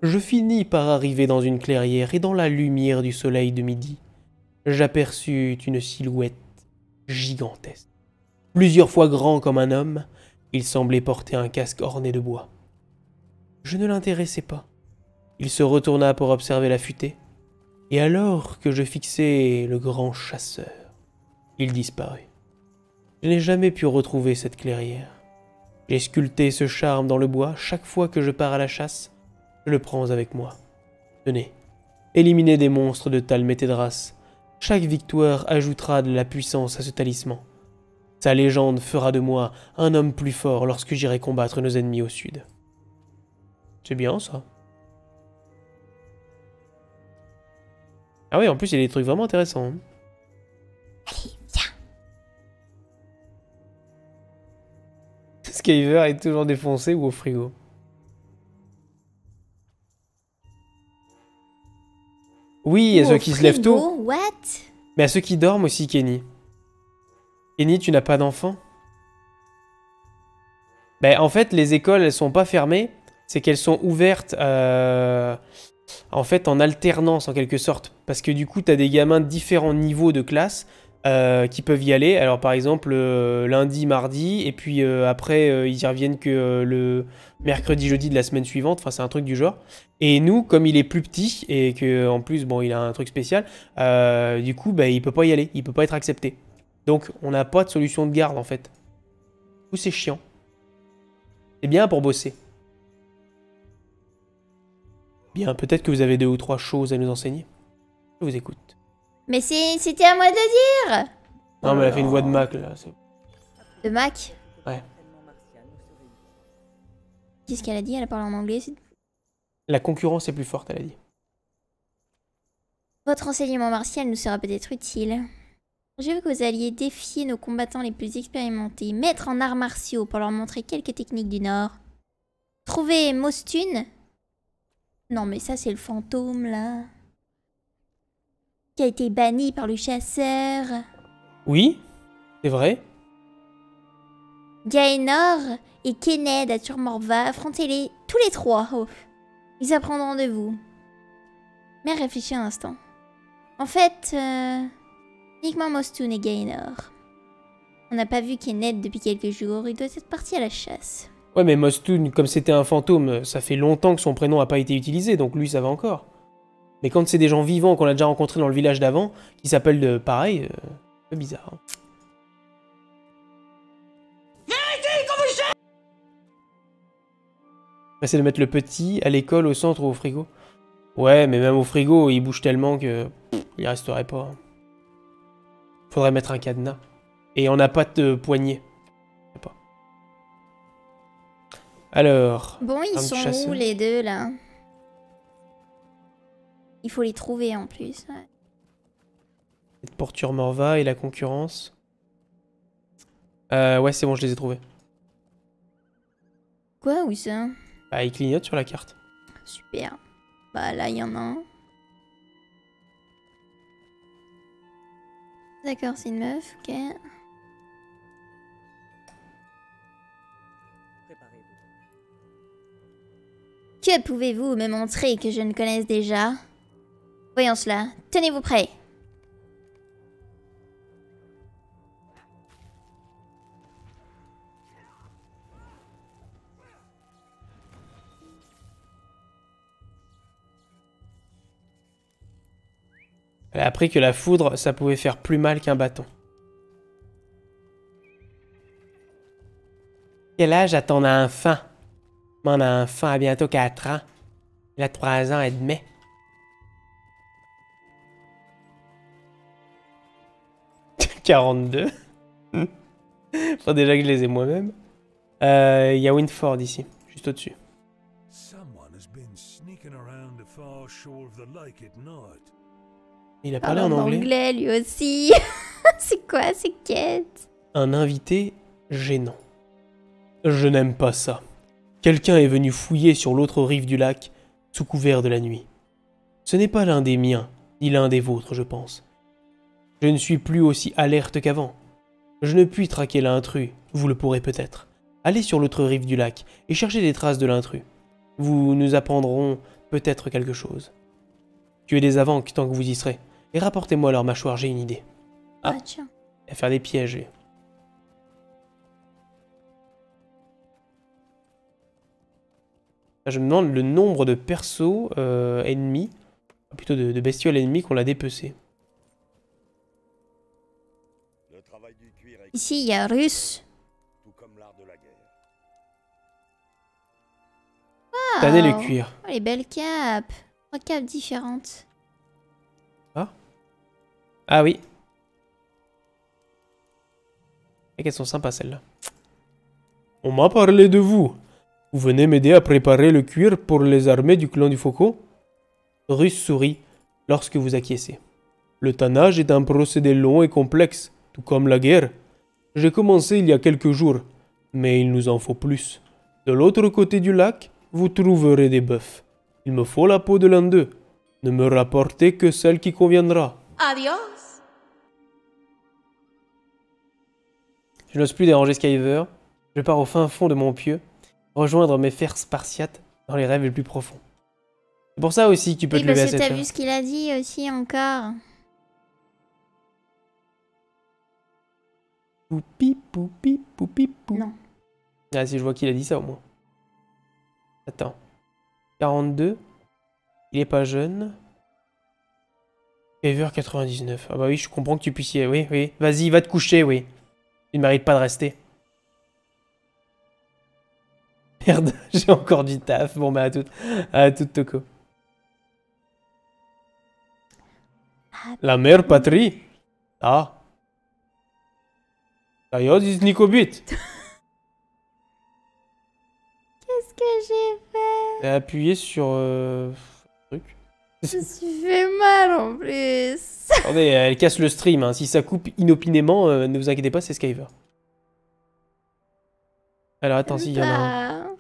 je finis par arriver dans une clairière et dans la lumière du soleil de midi, j'aperçus une silhouette gigantesque. Plusieurs fois grand comme un homme, il semblait porter un casque orné de bois. Je ne l'intéressais pas. Il se retourna pour observer la futaie, et alors que je fixais le grand chasseur, il disparut. Je n'ai jamais pu retrouver cette clairière. J'ai sculpté ce charme dans le bois chaque fois que je pars à la chasse, le prends avec moi. Tenez. Éliminez des monstres de Talméthédras. Chaque victoire ajoutera de la puissance à ce talisman. Sa légende fera de moi un homme plus fort lorsque j'irai combattre nos ennemis au sud. C'est bien ça. Ah oui, en plus il y a des trucs vraiment intéressants. Hein. Allez, viens. Skyver est toujours défoncé ou au frigo. Oui, et ceux qui se lèvent tôt. Mais à ceux qui dorment aussi, Kenny. Kenny, tu n'as pas d'enfant ben, en fait, les écoles, elles sont pas fermées, c'est qu'elles sont ouvertes euh, en fait en alternance en quelque sorte. Parce que du coup, tu as des gamins de différents niveaux de classe euh, qui peuvent y aller. Alors par exemple euh, lundi, mardi, et puis euh, après ils y reviennent que le mercredi, jeudi de la semaine suivante. Enfin c'est un truc du genre. Et nous, comme il est plus petit et que en plus bon il a un truc spécial, du coup bah, il peut pas y aller, il peut pas être accepté. Donc on n'a pas de solution de garde en fait. Ou c'est chiant. C'est bien pour bosser. Bien, peut-être que vous avez deux ou trois choses à nous enseigner. Je vous écoute. Mais c'était à moi de dire Non, mais elle a fait une voix de Mac, là. De Mac Ouais. Qu'est-ce qu'elle a dit Elle a parlé en anglais La concurrence est plus forte, elle a dit. Votre enseignement martial nous sera peut-être utile. Je veux que vous alliez défier nos combattants les plus expérimentés, mettre en arts martiaux pour leur montrer quelques techniques du Nord. Trouver Mostune Non mais ça c'est le fantôme là qui a été banni par le chasseur. Oui, c'est vrai. Gaenor et Kened à va affrontez-les tous les trois. Oh, ils apprendront de vous. Mais réfléchis un instant. En fait, euh, uniquement Mostoun et Gaënor. On n'a pas vu Kened depuis quelques jours, il doit être parti à la chasse. Ouais, mais Mostoun, comme c'était un fantôme, ça fait longtemps que son prénom n'a pas été utilisé, donc lui, ça va encore. Mais quand c'est des gens vivants qu'on a déjà rencontrés dans le village d'avant, qui s'appellent de pareil, c'est euh, un peu bizarre. va hein. essayer de mettre le petit à l'école, au centre ou au frigo. Ouais, mais même au frigo, il bouge tellement que il resterait pas. Hein. Faudrait mettre un cadenas. Et on n'a pas de poignée. Alors. Bon, ils sont où les deux là il faut les trouver en plus. Ouais. Porture Morva et la concurrence. Euh, ouais, c'est bon, je les ai trouvés. Quoi, où ça Bah, ils clignotent sur la carte. Super. Bah, là, il y en a un. D'accord, c'est une meuf, ok. Que pouvez-vous me montrer que je ne connaisse déjà Voyons cela. Tenez-vous prêts. Elle a appris que la foudre, ça pouvait faire plus mal qu'un bâton. Quel âge a ton enfant? Mon enfant a bientôt 4 ans. Il a 3 ans et demi. 42. Hmm. Faut déjà que je les ai moi-même. Euh, il y a Winford ici, juste au-dessus. Il a parlé en, anglais. anglais lui aussi. c'est quoi ces quêtes Un invité gênant. Je n'aime pas ça. Quelqu'un est venu fouiller sur l'autre rive du lac, sous couvert de la nuit. Ce n'est pas l'un des miens, ni l'un des vôtres, je pense. Je ne suis plus aussi alerte qu'avant. Je ne puis traquer l'intrus, vous le pourrez peut-être. Allez sur l'autre rive du lac et cherchez des traces de l'intrus. Vous nous apprendrons peut-être quelque chose. Tuez des avant tant que vous y serez, et rapportez-moi leur mâchoire, j'ai une idée. Ah, ah tiens. À faire des pièges. Je me demande le nombre de persos euh, ennemis, plutôt de, bestioles ennemies qu'on a dépecées. Ici, il y a russe. Wow. le cuir. Oh, les belles capes. Trois capes différentes. Ah Ah oui. Et qu'elles sont sympas celles-là. On m'a parlé de vous. Vous venez m'aider à préparer le cuir pour les armées du clan du Faucon Russe sourit lorsque vous acquiescez. Le tannage est un procédé long et complexe, tout comme la guerre. J'ai commencé il y a quelques jours, mais il nous en faut plus. De l'autre côté du lac, vous trouverez des bœufs. Il me faut la peau de l'un d'eux. Ne me rapportez que celle qui conviendra. Adios Je n'ose plus déranger Skyver. Je pars au fin fond de mon pieu, rejoindre mes fers spartiates dans les rêves les plus profonds. C'est pour ça aussi que tu peux cette vu ce qu'il a dit aussi encore. Poupi, poupi, poupi, poupi. Non. Ah, si je vois qu'il a dit ça au moins. Attends. 42. Il est pas jeune. Fever 99. Ah bah oui, je comprends que tu puisses y aller. Oui, oui. Vas-y, va te coucher, oui. Il ne mérite pas de rester. Merde, j'ai encore du taf. Bon bah à toute. À toute Toco. Ah, La mère patrie. Ah. D'ailleurs, is Nico Qu'est-ce que j'ai fait T'as appuyé sur... Euh... Truc. Je me suis fait mal en plus. Attendez, elle casse le stream. Hein. Si ça coupe inopinément, euh, ne vous inquiétez pas, c'est Skyver. Alors attends, s'il y en a un.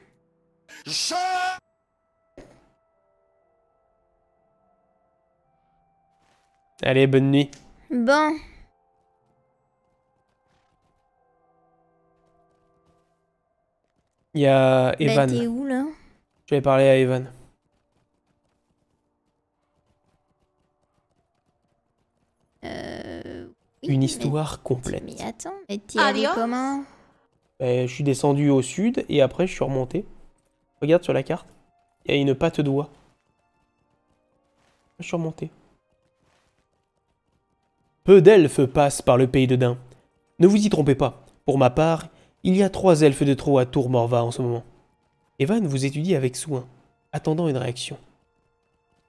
Allez, bonne nuit. Bon. Il y a Evan. Bah, où là à Evan. Euh, une histoire complète. Mais attends, mais comment ben, Je suis descendu au sud et après je suis remonté. Regarde sur la carte. Il y a une patte d'oie. Je suis remonté. Peu d'elfes passent par le pays de Dain. Ne vous y trompez pas. Pour ma part, il y a trois elfes de trop à Tour Morva en ce moment. Evan vous étudie avec soin, attendant une réaction.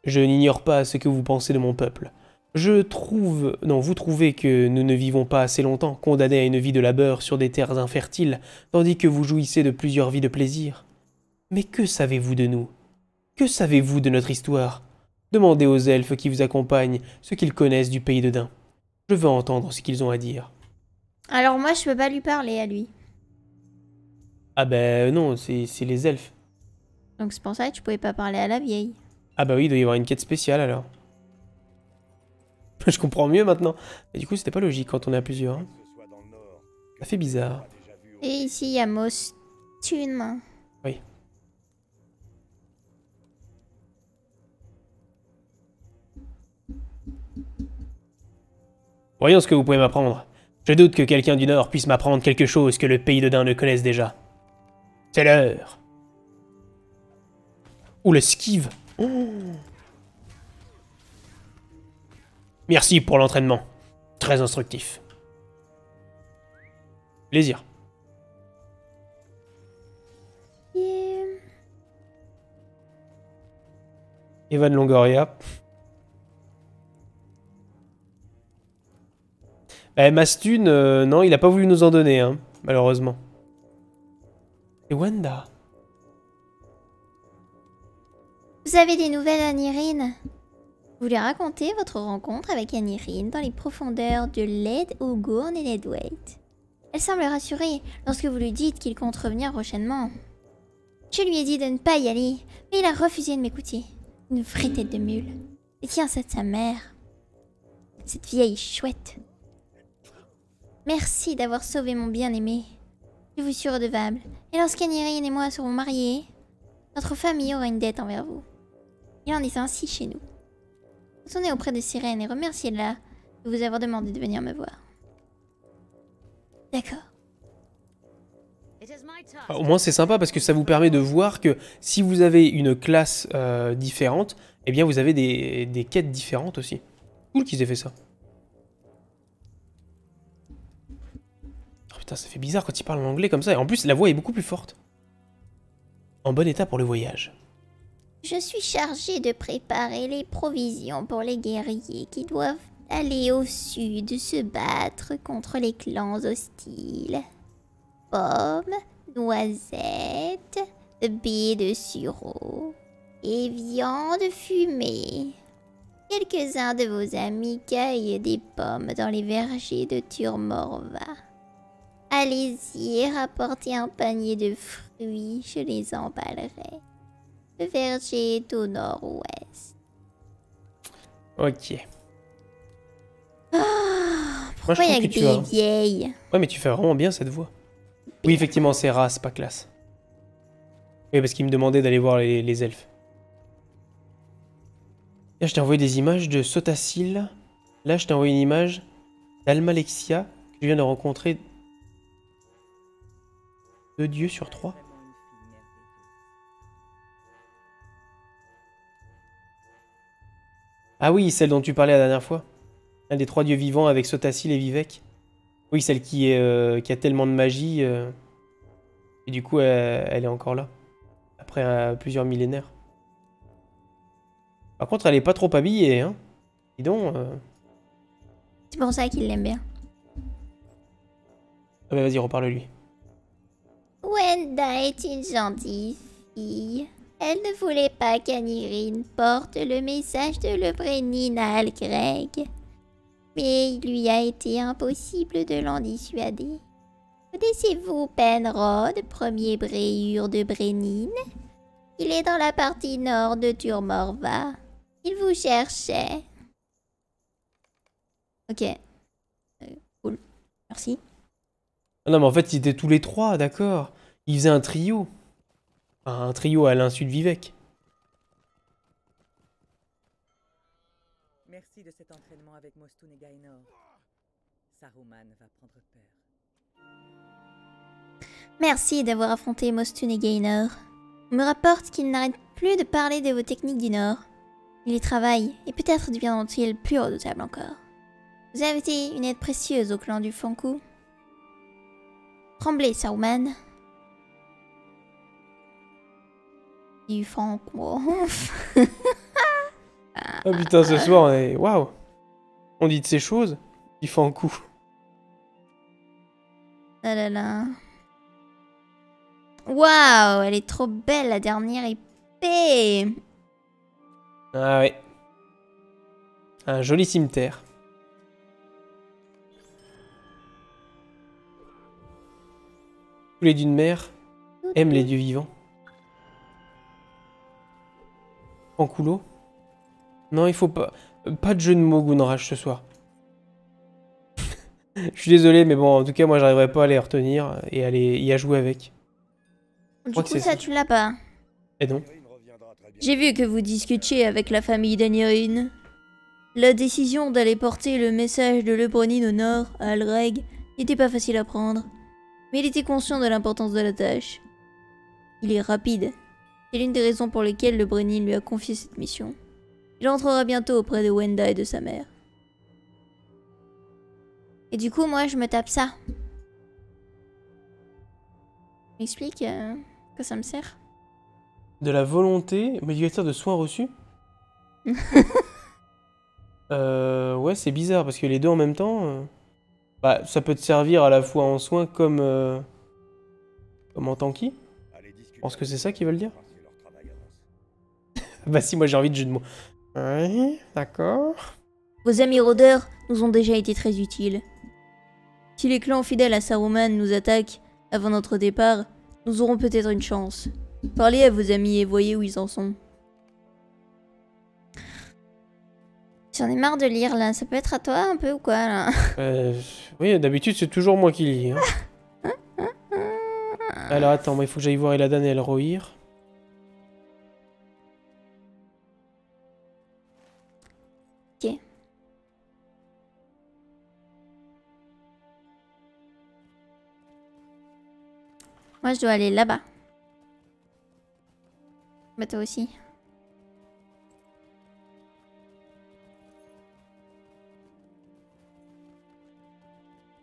Je n'ignore pas ce que vous pensez de mon peuple. Je trouve, non, vous trouvez que nous ne vivons pas assez longtemps, condamnés à une vie de labeur sur des terres infertiles, tandis que vous jouissez de plusieurs vies de plaisir. Mais que savez-vous de nous Que savez-vous de notre histoire Demandez aux elfes qui vous accompagnent ce qu'ils connaissent du pays de Dain. Je veux entendre ce qu'ils ont à dire. Alors moi, je ne peux pas lui parler à lui. Ah ben euh, non, c'est les elfes. Donc c'est pour ça que tu pouvais pas parler à la vieille. Ah bah oui, il doit y avoir une quête spéciale alors. Je comprends mieux maintenant. Mais du coup, c'était pas logique quand on est à plusieurs. Hein. Ça fait bizarre. Et ici, il y a Mostune. Oui. Voyons ce que vous pouvez m'apprendre. Je doute que quelqu'un du Nord puisse m'apprendre quelque chose que le pays de Dain ne connaisse déjà. C'est l'heure. Ou l'esquive Merci pour l'entraînement. Très instructif. Plaisir. Evan Longoria. Eh, Mastune, euh, non, il a pas voulu nous en donner, hein, malheureusement. C'est Wanda. Vous avez des nouvelles, Anirine Vous voulez raconter votre rencontre avec Anirine dans les profondeurs de Led O'Gourn et Led Elle semble rassurée lorsque vous lui dites qu'il compte revenir prochainement. Je lui ai dit de ne pas y aller, mais il a refusé de m'écouter. Une vraie tête de mule. Et tiens, c'est sa mère. Cette vieille chouette. Merci d'avoir sauvé mon bien-aimé. Je vous suis redevable. Et lorsqu'Anirine et moi serons mariés, notre famille aura une dette envers vous. Et en est ainsi chez nous. Retournez auprès de Sirène et remerciez-la de vous avoir demandé de venir me voir. D'accord. Ah, au moins c'est sympa parce que ça vous permet de voir que si vous avez une classe euh, différente, eh bien vous avez des, des quêtes différentes aussi. Cool qu'ils aient fait ça. ça fait bizarre quand tu parle en anglais comme ça. Et en plus, la voix est beaucoup plus forte. En bon état pour le voyage. Je suis chargé de préparer les provisions pour les guerriers qui doivent aller au sud se battre contre les clans hostiles. Pommes, noisettes, baies de sureau et viande fumée. Quelques-uns de vos amis cueillent des pommes dans les vergers de Turmorva. Allez-y, rapportez un panier de fruits, je les emballerai. Le verger est au nord-ouest. Ok. Oh, il y a des vieilles Ouais, mais tu fais vraiment bien cette voix. Oui, effectivement, c'est race, pas classe. Oui, parce qu'il me demandait d'aller voir les, elfes. Là, je t'ai envoyé des images de Sotasil. Là, je t'ai envoyé une image d'Almalexia que je viens de rencontrer deux dieux sur trois Ah oui, celle dont tu parlais la dernière fois. Un des trois dieux vivants avec Sotasil et Vivek. Oui, celle qui, est, euh, qui a tellement de magie. Euh, et du coup, elle, est encore là. Après euh, plusieurs millénaires. Par contre, elle est pas trop habillée, hein. Dis donc. C'est pour ça qu'il l'aime bien. Ah bah, vas-y, reparle-lui. Wenda est une gentille fille. Elle ne voulait pas qu'Anirin porte le message de Lebrenin à Algreg. Mais il lui a été impossible de l'en dissuader. Connaissez-vous Penrod, premier bréhure de Brénine Il est dans la partie nord de Turmorva. Il vous cherchait. Ok. Euh, cool. Merci. Ah non mais en fait ils étaient tous les trois, d'accord. Il faisait un trio. un trio à l'insu de vivec Merci d'avoir affronté Mostoun et Gainor. On me rapporte qu'il n'arrête plus de parler de vos techniques du Nord. Il y travaille, et peut-être deviendront-ils plus redoutables encore. Vous avez été une aide précieuse au clan du Fanku. Tremblez, Saruman, Oh Oh putain, ce soir, on est... Waouh On dit de ces choses, Il font un coup. là là. Waouh, elle est trop belle, la dernière épée Ah ouais. Un joli cimetière. Tous les d'une mer aiment les dieux vivants. coulo. Non, il faut pas... Pas de jeu de mots, ce soir. Je suis désolé, mais bon, en tout cas, moi, j'arriverai pas à les retenir et aller y à jouer avec. Du coup, ça, ça, tu l'as pas. Et non J'ai vu que vous discutiez avec la famille d'Anyoin. La décision d'aller porter le message de Lebronin au nord, à Alreg, n'était pas facile à prendre. Mais il était conscient de l'importance de la tâche. Il est rapide c'est l'une des raisons pour lesquelles le Brenin lui a confié cette mission. Il entrera bientôt auprès de Wenda et de sa mère. Et du coup, moi, je me tape ça. Explique euh, que ça me sert De la volonté Mais dire de soins reçus euh, Ouais, c'est bizarre parce que les deux en même temps, euh, bah, ça peut te servir à la fois en soins comme, comme en tanky. Je pense que c'est ça qu'ils veulent dire. bah si, moi j'ai envie de jeu de mots. Oui, d'accord. Vos amis rôdeurs nous ont déjà été très utiles. Si les clans fidèles à Saruman nous attaquent avant notre départ, nous aurons peut-être une chance. Parlez à vos amis et voyez où ils en sont. J'en ai marre de lire là, ça peut être à toi un peu ou quoi là euh, Oui, d'habitude c'est toujours moi qui lis. Hein. Alors attends, il faut que j'aille voir Eladan et Elrohir. Moi, je dois aller là-bas. Bah, toi aussi.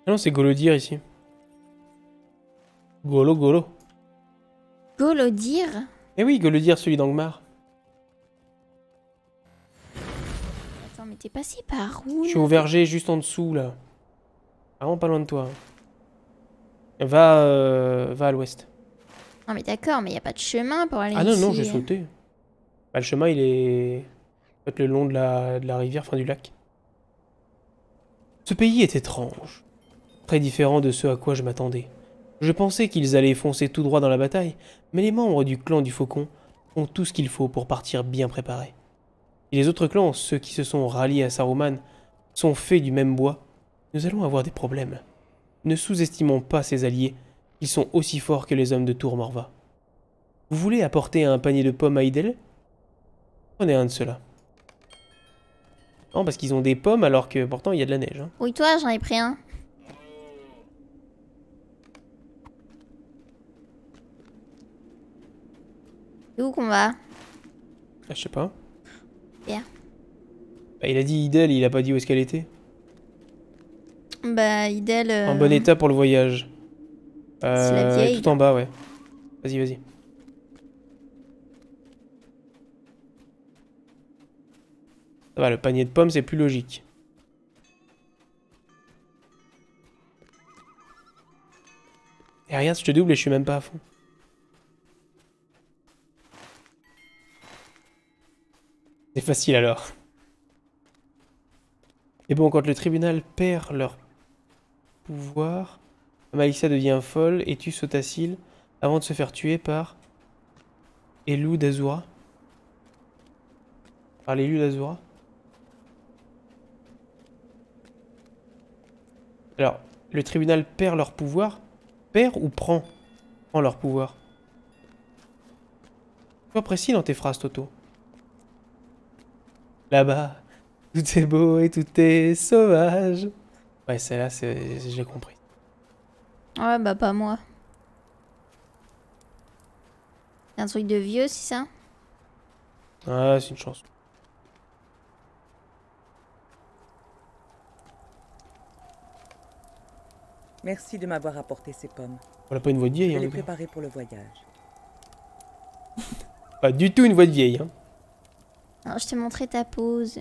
Ah non, c'est Golodir ici. Golo, Golo. Golodir Eh oui, Golodir, celui d'Angmar. Attends, mais t'es passé par où Je suis au verger, juste en dessous, là. Vraiment pas loin de toi. Hein. Va, euh, va à l'ouest. Non mais d'accord, mais il n'y a pas de chemin pour aller Ah non, non, j'ai sauté. Bah, le chemin, il est Peut-être le long de la, rivière, fin du lac. Ce pays est étrange, très différent de ce à quoi je m'attendais. Je pensais qu'ils allaient foncer tout droit dans la bataille, mais les membres du clan du Faucon ont tout ce qu'il faut pour partir bien préparés. Et les autres clans, ceux qui se sont ralliés à Saruman, sont faits du même bois. Nous allons avoir des problèmes. Ne sous-estimons pas ces alliés, ils sont aussi forts que les hommes de Tour Morva. Vous voulez apporter un panier de pommes à Idel Prenez un de ceux-là. Non, parce qu'ils ont des pommes alors que pourtant il y a de la neige. Hein. Oui, toi, j'en ai pris un. où qu'on va ah, Je sais pas. Bah, il a dit Idel, il a pas dit où est-ce qu'elle était. Bah, idéal... Euh, en bon état pour le voyage. Euh, tout en bas, ouais. Vas-y, vas-y. Ça le panier de pommes, c'est plus logique. Et regarde, je te double et je suis même pas à fond. C'est facile alors. Et bon, quand le tribunal perd leur pouvoir, Malissa devient folle et tue s'il avant de se faire tuer par Elou d'Azura. Par l'élu d'Azura. Alors, le tribunal perd leur pouvoir Perd ou prend Prend leur pouvoir. Sois précis dans tes phrases, Toto. Là-bas, tout est beau et tout est sauvage. Ouais, celle-là, j'ai compris. Ouais, bah pas moi. un truc de vieux, c'est ça Ah, c'est une chance. Merci de m'avoir apporté ces pommes. On n'a pas une voix de vieille, Je hein, les pour le voyage. pas du tout une voix de vieille, hein. je te montrais ta pause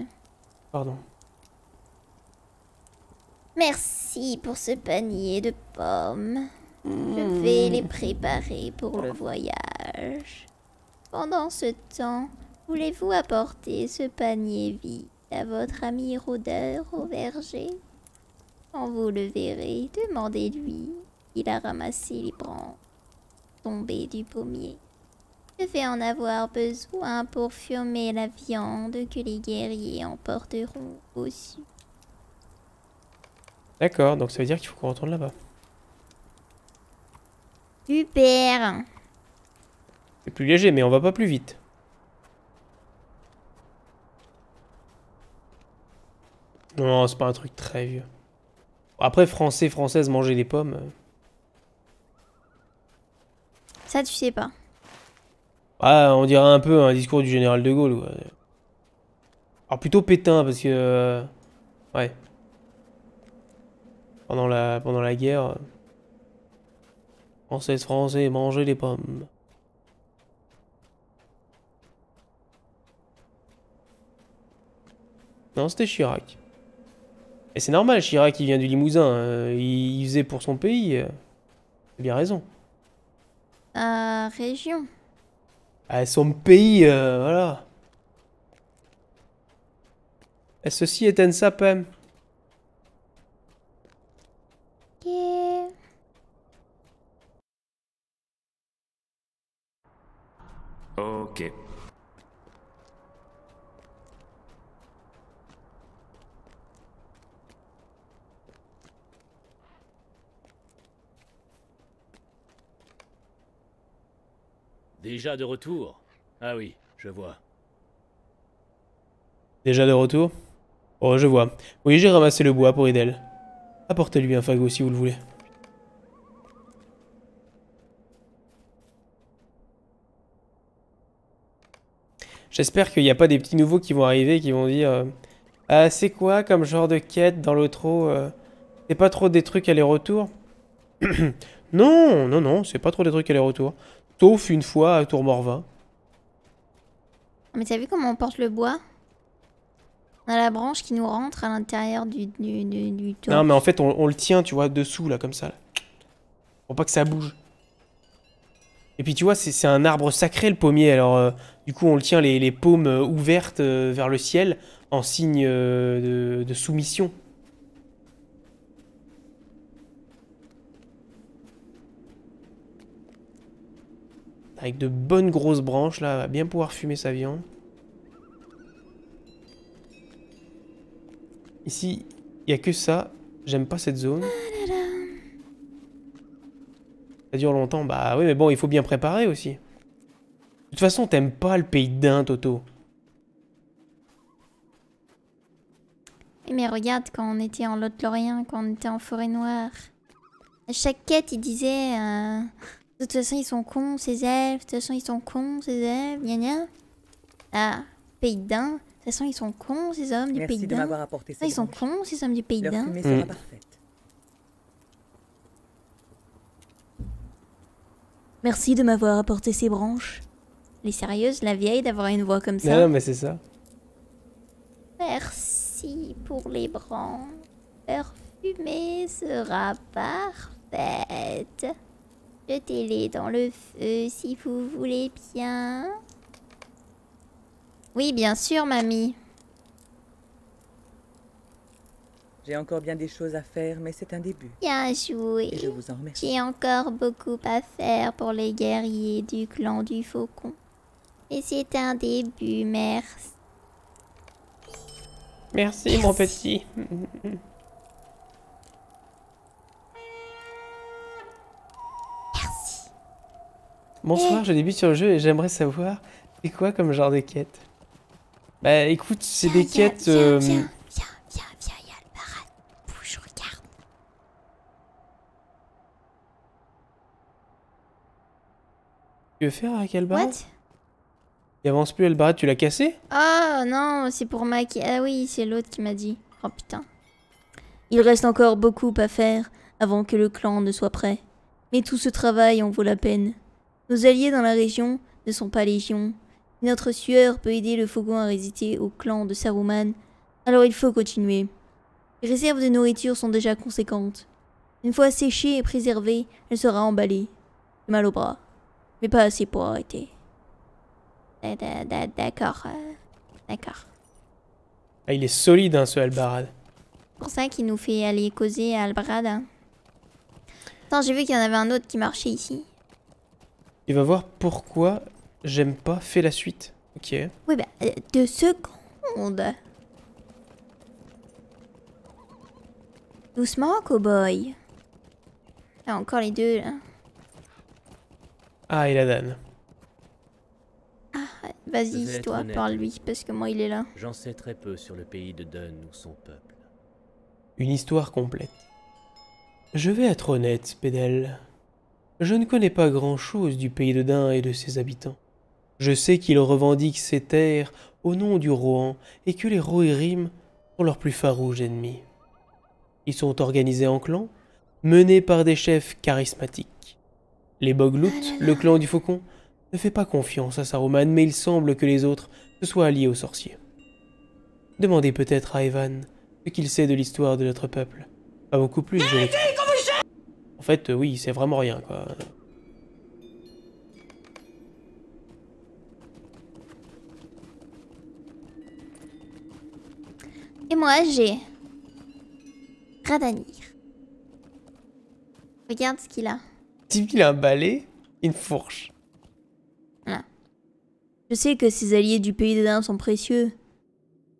Pardon. Merci pour ce panier de pommes. Je hmm. vais les préparer pour le voyage. Pendant ce temps, voulez-vous apporter ce panier vide à votre ami rôdeur au verger Quand vous le verrez, demandez-lui. Il a ramassé les branches tombées du pommier. Je vais en avoir besoin pour fumer la viande que les guerriers emporteront au sud. D'accord, donc ça veut dire qu'il faut qu'on retourne là-bas. Super C'est plus léger, mais on va pas plus vite. Non, c'est pas un truc très vieux. Après, français, française, manger des pommes... Euh. Ça, tu sais pas. Ah, on dirait un peu un discours du général de Gaulle. Alors plutôt Pétain, parce que... Euh, ouais pendant la, pendant la guerre. Française, français, mangez les pommes. Non, c'était Chirac. Et c'est normal, Chirac, il vient du Limousin. Euh, il, faisait pour son pays. Euh, il a bien raison. Euh, région. Ah, son pays, euh, voilà. Ceci est un sapin. Ok. Déjà de retour Ah oui, je vois. Déjà de retour Oh, je vois. Oui, j'ai ramassé le bois pour Idel. Apportez-lui un fagot si vous le voulez. J'espère qu'il n'y a pas des petits nouveaux qui vont arriver qui vont dire euh, ah, c'est quoi comme genre de quête dans l'autre euh, C'est pas trop des trucs aller-retour Non, non, non, c'est pas trop des trucs aller-retour. Sauf une fois à Tour Morva. Mais t'as vu comment on porte le bois on a la branche qui nous rentre à l'intérieur du, du, Non, mais en fait, on, le tient, tu vois, dessous, là, comme ça. Là. Pour pas que ça bouge. Et puis, tu vois, c'est un arbre sacré, le pommier. Alors, euh, du coup, on le tient les, paumes ouvertes euh, vers le ciel en signe euh, de, soumission. Avec de bonnes grosses branches, là, va bien pouvoir fumer sa viande. Ici, il n'y a que ça. J'aime pas cette zone. Ça dure longtemps. Bah oui, mais bon, il faut bien préparer aussi. De toute façon, t'aimes pas le pays d'un, Toto. Mais regarde, quand on était en Lotlorien, quand on était en Forêt Noire, à chaque quête, il disait euh, De toute façon, ils sont cons, ces elfes, de toute façon, ils sont cons, ces elfes, gna Ah, pays d'un, toute façon, ils sont cons, ces hommes du pays d'Inde. Ils sont cons, ces hommes du pays d'Inde. Mm. Merci de m'avoir apporté ces branches. Les sérieuses, la vieille, d'avoir une voix comme ça. Non, non mais c'est ça. Merci pour les branches. Leur fumée sera parfaite. Jetez-les dans le feu si vous voulez bien. Oui, bien sûr, mamie. J'ai encore bien des choses à faire, mais c'est un début. Bien joué. Et je vous en remercie. J'ai encore beaucoup à faire pour les guerriers du clan du faucon. Et c'est un début, merci. Merci, mon petit. Merci. Bonsoir, je débute sur le jeu et j'aimerais savoir, c'est quoi comme genre de quête bah écoute, c'est des quêtes... Euh, viens, viens, viens, viens, il y a regarde. Tu veux faire avec Albarad What Il avance plus, Albarad. tu l'as cassé Ah oh, non, c'est pour qui. Ah oui, c'est l'autre qui m'a dit. Oh putain. Il reste encore beaucoup à faire avant que le clan ne soit prêt. Mais tout ce travail en vaut la peine. Nos alliés dans la région ne sont pas légions. Notre sueur peut aider le faucon à résister au clan de Saruman, alors il faut continuer. Les réserves de nourriture sont déjà conséquentes. Une fois séchée et préservée, elle sera emballée. mal au bras, mais pas assez pour arrêter. D'accord, euh, d'accord. Ah, il est solide, hein, ce Albarad. C'est pour ça qu'il nous fait aller causer à Albarad. Attends, j'ai vu qu'il y en avait un autre qui marchait ici. Il va voir pourquoi J'aime pas, fais la suite. Ok. Oui, bah, euh, deux secondes. Doucement, cowboy. Ah, encore les deux, là. Ah, et la Dan. Ah, vas-y, toi, parle-lui, parce que moi, il est là. J'en sais très peu sur le pays de Dun ou son peuple. Une histoire complète. Je vais être honnête, Pédale. Je ne connais pas grand-chose du pays de Dun et de ses habitants. Je sais qu'ils revendiquent ces terres au nom du Rohan et que les Rohirrim sont leurs plus farouches ennemis. Ils sont organisés en clans, menés par des chefs charismatiques. Les Boglout, le clan du Faucon, ne fait pas confiance à Saruman, mais il semble que les autres se soient alliés aux sorciers. Demandez peut-être à Evan ce qu'il sait de l'histoire de notre peuple. Pas beaucoup plus, je En fait, euh, oui, c'est vraiment rien, quoi. Et moi, j'ai... Radanir. Regarde ce qu'il a. Type il a un balai, une fourche. Voilà. Je sais que ses alliés du pays des nains sont précieux,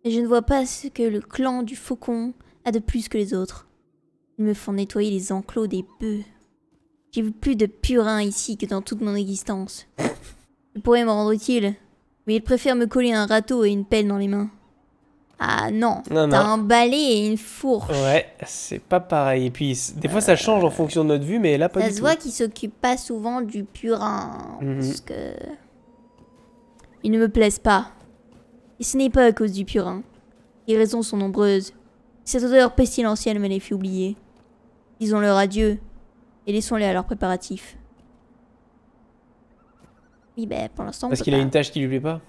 mais je ne vois pas ce que le clan du faucon a de plus que les autres. Ils me font nettoyer les enclos des bœufs. J'ai plus de purins ici que dans toute mon existence. Je pourrais m'en rendre utile, mais ils préfèrent me coller un râteau et une pelle dans les mains. Ah non, t'as un balai et une fourche. Ouais, c'est pas pareil. Et puis, des fois, ça change en euh, fonction de notre vue, mais là, pas du tout. Ça se voit qu'il s'occupe pas souvent du purin. Mhm. Parce que. Il ne me plaisent pas. Et ce n'est pas à cause du purin. Les raisons sont nombreuses. Cette odeur pestilentielle me les fait oublier. Disons-leur adieu et laissons-les à leurs préparatifs. Oui, ben, pour l'instant. Parce qu'il a une tâche qui lui plaît pas.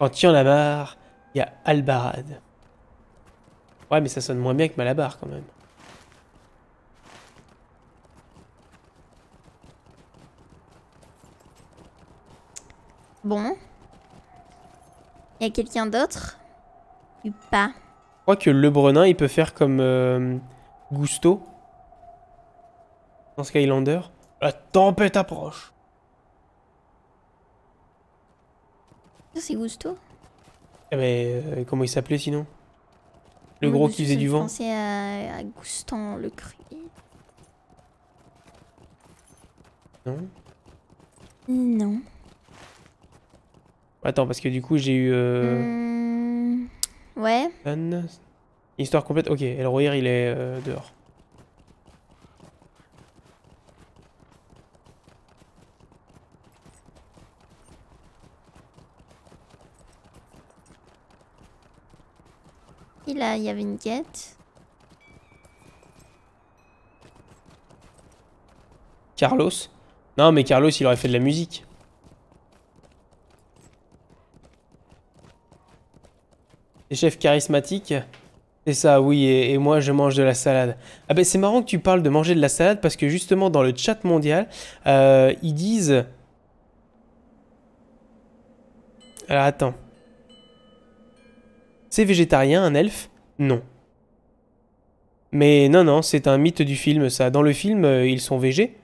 En oh, tiens, la barre il y a Albarad. Ouais, mais ça sonne moins bien que Malabar quand même. Bon. Il y a quelqu'un d'autre pas Je crois que le Brenin, il peut faire comme euh, Dans Skylander. La tempête approche. C'est Gusto mais eh ben, euh, comment il s'appelait sinon Le gros qui faisait du vent Je à, à le cri. Non Non. Attends, parce que du coup j'ai eu... Euh, mmh. Ouais. histoire complète. Ok, royer il est euh, dehors. Il y avait une quête. Carlos Non, mais Carlos, il aurait fait de la musique. Les chefs charismatiques C'est ça, oui, et, moi je mange de la salade. Ah ben c'est marrant que tu parles de manger de la salade parce que justement dans le chat mondial, euh, ils disent... Alors attends. C'est végétarien, un elfe Non. Mais non, non, c'est un mythe du film, ça. Dans le film, euh, ils sont végés.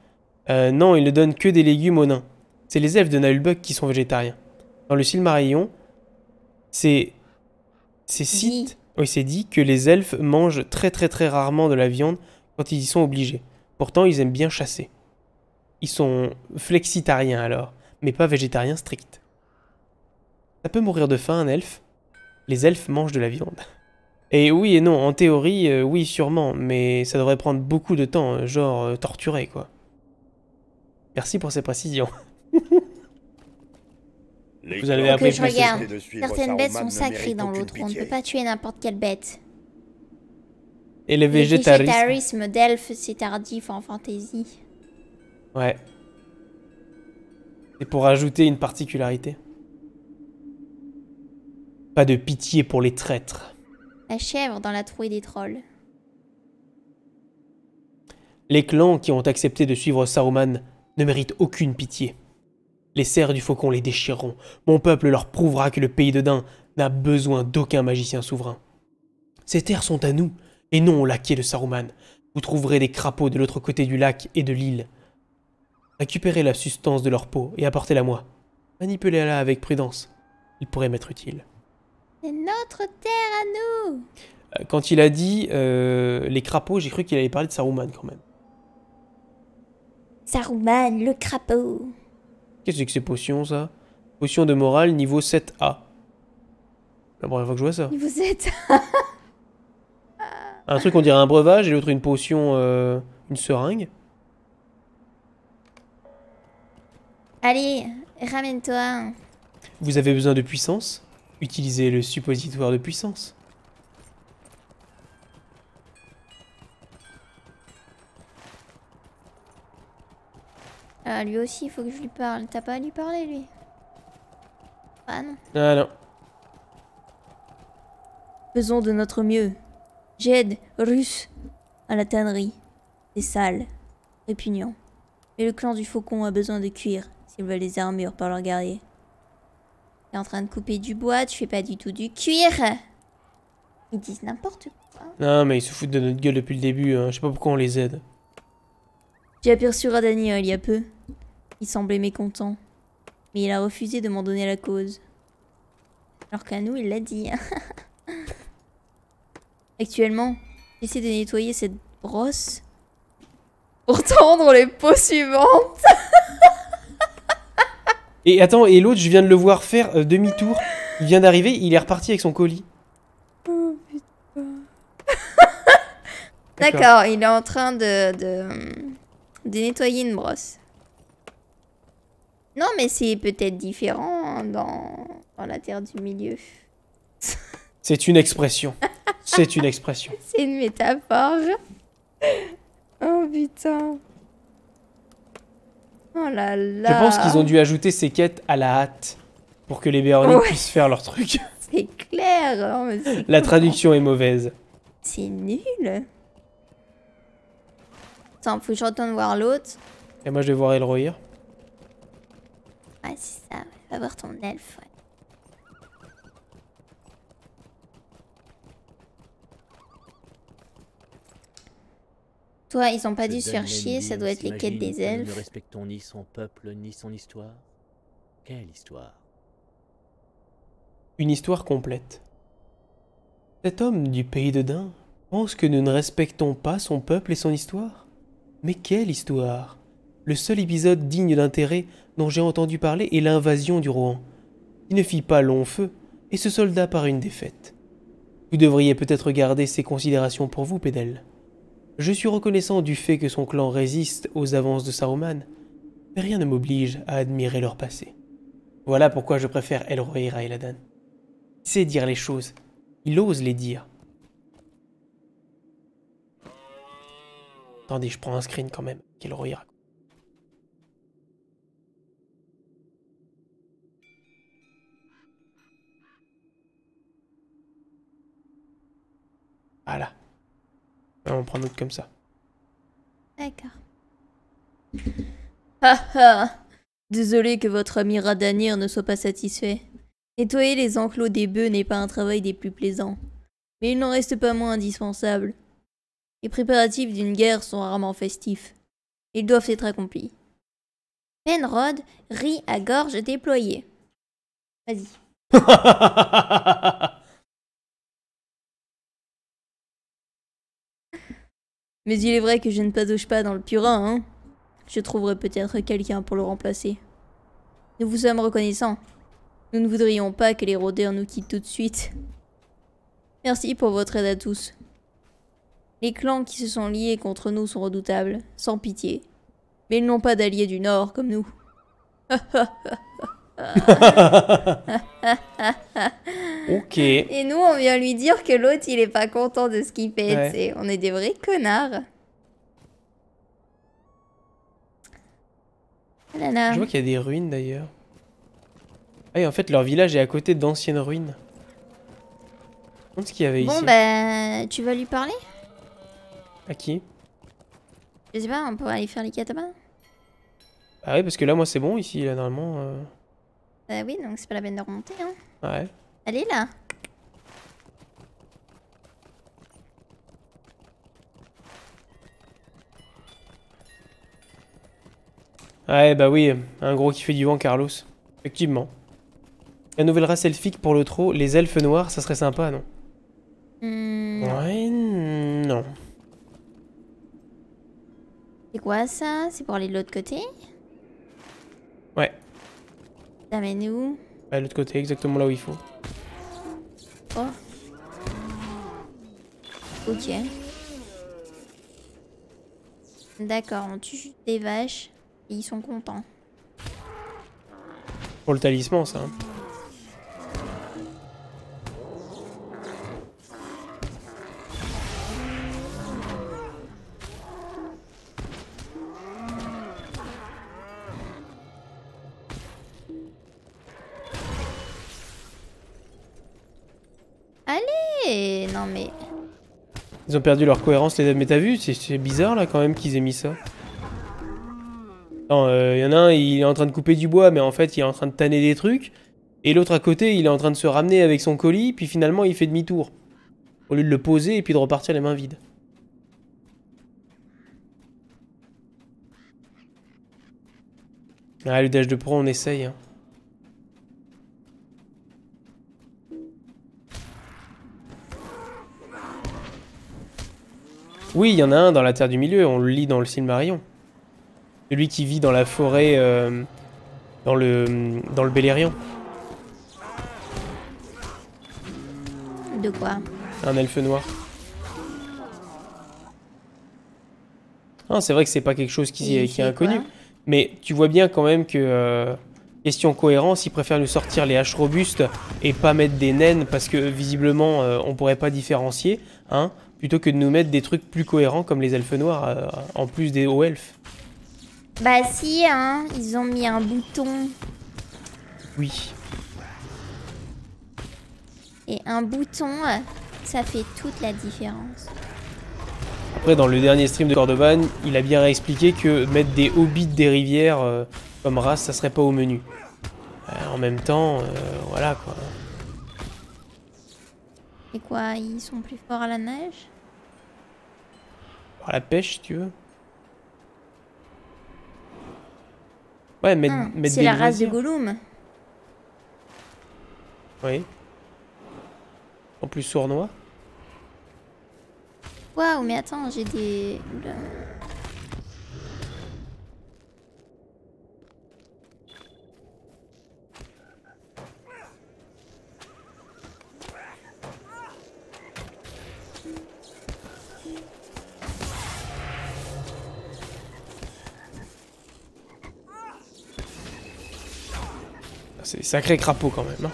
Euh, non, ils ne donnent que des légumes aux nains. C'est les elfes de Nahulbuck qui sont végétariens. Dans le Silmarillion, c'est. C'est Oui, c'est dit que les elfes mangent très très très rarement de la viande quand ils y sont obligés. Pourtant, ils aiment bien chasser. Ils sont flexitariens alors, mais pas végétariens stricts. Ça peut mourir de faim un elfe les elfes mangent de la viande. Et oui et non, en théorie, euh, oui sûrement, mais ça devrait prendre beaucoup de temps, euh, genre euh, torturer torturé quoi. Merci pour ces précisions. Vous avez appris que Certaines bêtes sont sacrées dans l'autre, on ne peut pas tuer n'importe quelle bête. Et les végétarisme, le végétarisme d'elfes, c'est tardif en fantaisie. Ouais. Et pour ajouter une particularité. Pas de pitié pour les traîtres. La chèvre dans la trouée des trolls. Les clans qui ont accepté de suivre Saruman ne méritent aucune pitié. Les serres du faucon les déchireront. Mon peuple leur prouvera que le pays de Dain n'a besoin d'aucun magicien souverain. Ces terres sont à nous, et non au laquais de Saruman. Vous trouverez des crapauds de l'autre côté du lac et de l'île. Récupérez la substance de leur peau et apportez-la moi. Manipulez-la avec prudence. Il pourrait m'être utile. C'est notre terre à nous euh, Quand il a dit euh, les crapauds, j'ai cru qu'il allait parler de Saruman quand même. Saruman, le crapaud Qu'est-ce que c'est que ces potions, ça Potion de morale, niveau 7A. La première fois que je vois ça. Niveau 7 Un truc, on dirait un breuvage, et l'autre une potion, euh, une seringue. Allez, ramène-toi. Vous avez besoin de puissance utiliser le suppositoire de puissance. Ah, lui aussi, il faut que je lui parle. T'as pas à lui parler, lui ah, ah non. Faisons de notre mieux. J'aide, russe, à la tannerie. C'est sale, répugnant. Mais le clan du faucon a besoin de cuir S'il veut les armures par leurs guerrier. T'es en train de couper du bois, tu fais pas du tout du cuir. Ils disent n'importe quoi. Non, mais ils se foutent de notre gueule depuis le début. Hein. Je sais pas pourquoi on les aide. J'ai aperçu Radani il y a peu. Il semblait mécontent. Mais il a refusé de m'en donner la cause. Alors qu'à nous, il l'a dit. Actuellement, j'essaie de nettoyer cette brosse pour tendre les peaux suivantes. Et attends, et l'autre, je viens de le voir faire euh, demi-tour. Il vient d'arriver, il est reparti avec son colis. Oh putain. D'accord, il est en train de, de, de nettoyer une brosse. Non, mais c'est peut-être différent dans, dans la terre du milieu. C'est une expression. C'est une expression. c'est une métaphore. Oh putain. Oh je pense qu'ils ont dû ajouter ces quêtes à la hâte pour que les Béornis puissent faire leur truc. C'est clair. Hein, la traduction est mauvaise. C'est nul. Attends, faut que je retourne voir l'autre. Et moi, je vais voir Elroir. Ah, c'est ça. Va voir ton elfe, ouais. Toi, ils ont pas dû se faire chier, ça doit être les quêtes des elfes. ne respectons ni son peuple, ni son histoire. Quelle histoire Une histoire complète. Cet homme du pays de Dain pense que nous ne respectons pas son peuple et son histoire Mais quelle histoire Le seul épisode digne d'intérêt dont j'ai entendu parler est l'invasion du Rouen. Il ne fit pas long feu et se solda par une défaite. Vous devriez peut-être garder ces considérations pour vous, Pédel. Je suis reconnaissant du fait que son clan résiste aux avances de Saruman, mais rien ne m'oblige à admirer leur passé. Voilà pourquoi je préfère Elroy à Eladan. Il sait dire les choses, il ose les dire. Attendez, je prends un screen quand même, qu'Elroy raconte. Voilà on prend autre comme ça. D'accord. Ah ah Désolé que votre ami Radanir ne soit pas satisfait. Nettoyer les enclos des bœufs n'est pas un travail des plus plaisants. Mais il n'en reste pas moins indispensable. Les préparatifs d'une guerre sont rarement festifs. Ils doivent être accomplis. Penrod rit à gorge déployée. Vas-y. Mais il est vrai que je ne patouche pas dans le purin, hein Je trouverai peut-être quelqu'un pour le remplacer. Nous vous sommes reconnaissants. Nous ne voudrions pas que les rôdeurs nous quittent tout de suite. Merci pour votre aide à tous. Les clans qui se sont liés contre nous sont redoutables, sans pitié. Mais ils n'ont pas d'alliés du Nord comme nous. ok. Et nous, on vient lui dire que l'autre, il est pas content de ce qu'il fait. On est des vrais connards. Oh Je vois qu'il y a des ruines d'ailleurs. Ah, et en fait, leur village est à côté d'anciennes ruines. ce qu'il y avait ici. Bon, bah, tu vas lui parler À qui Je sais pas, on pourrait aller faire les catabas. Ah, oui parce que là, moi, c'est bon ici, là, normalement. Euh. Bah oui, donc c'est pas la peine de remonter, hein. Ouais. Allez, là. Ouais, bah oui, un gros qui fait du vent, Carlos. Effectivement. La nouvelle race elfique pour le trop, les elfes noirs, ça serait sympa, non hmm. Ouais, non. C'est quoi ça C'est pour aller de l'autre côté Ouais. Ça mène où À l'autre côté, exactement là où il faut. Oh. Ok. D'accord, on tue des vaches et ils sont contents. Pour le talisman, ça. Hein. mais... Ils ont perdu leur cohérence, les mais t'as vu C'est bizarre là quand même qu'ils aient mis ça. Non, il euh, y en a un, il est en train de couper du bois, mais en fait il est en train de tanner des trucs. Et l'autre à côté, il est en train de se ramener avec son colis, puis finalement il fait demi-tour. Au lieu de le poser et puis de repartir les mains vides. Ah, le dash de pro, on essaye. Hein. Oui, il y en a un dans la Terre du Milieu, on le lit dans le Silmarillion. Celui qui vit dans la forêt, euh, dans le dans le Beleriand. De quoi Un elfe noir. Non, ah, c'est vrai que c'est pas quelque chose qui, qui est inconnu. Mais tu vois bien quand même que, euh, question cohérence, ils préfèrent nous sortir les haches robustes et pas mettre des naines parce que visiblement euh, on pourrait pas différencier. Hein plutôt que de nous mettre des trucs plus cohérents comme les elfes noirs euh, en plus des hauts elfes. Bah si, hein, ils ont mis un bouton. Oui. Et un bouton, euh, ça fait toute la différence. Après, dans le dernier stream de Cordoban, il a bien expliqué que mettre des hobbits des rivières euh, comme race, ça serait pas au menu. en même temps, voilà quoi quoi Ils sont plus forts à la neige À la pêche, si tu veux. Ouais, mais. Ah, mais c'est la race de Gollum. Oui. En plus sournois. Waouh, mais attends, j'ai des. c'est sacré crapaud quand même. Hein.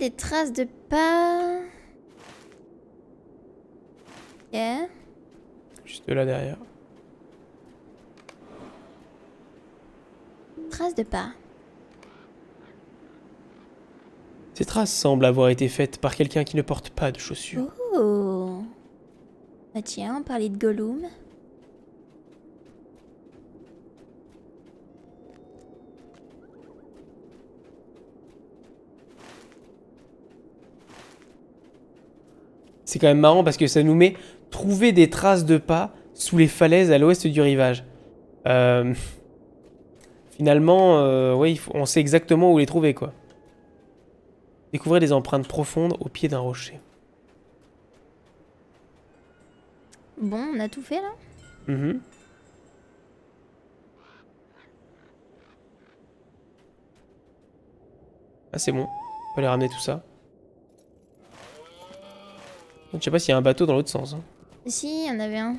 des traces de pas. Yeah. Juste là derrière. Traces de pas. Ces traces semblent avoir été faites par quelqu'un qui ne porte pas de chaussures. Oh. Bah tiens, on parlait de Gollum. C'est quand même marrant parce que ça nous met trouver des traces de pas sous les falaises à l'ouest du rivage. Euh, finalement, euh, on sait exactement où les trouver quoi. Découvrez des empreintes profondes au pied d'un rocher. Bon, on a tout fait là Mhm. Ah c'est bon, on va aller ramener tout ça. Je sais pas s'il y a un bateau dans l'autre sens. Hein. Si, il y en avait un.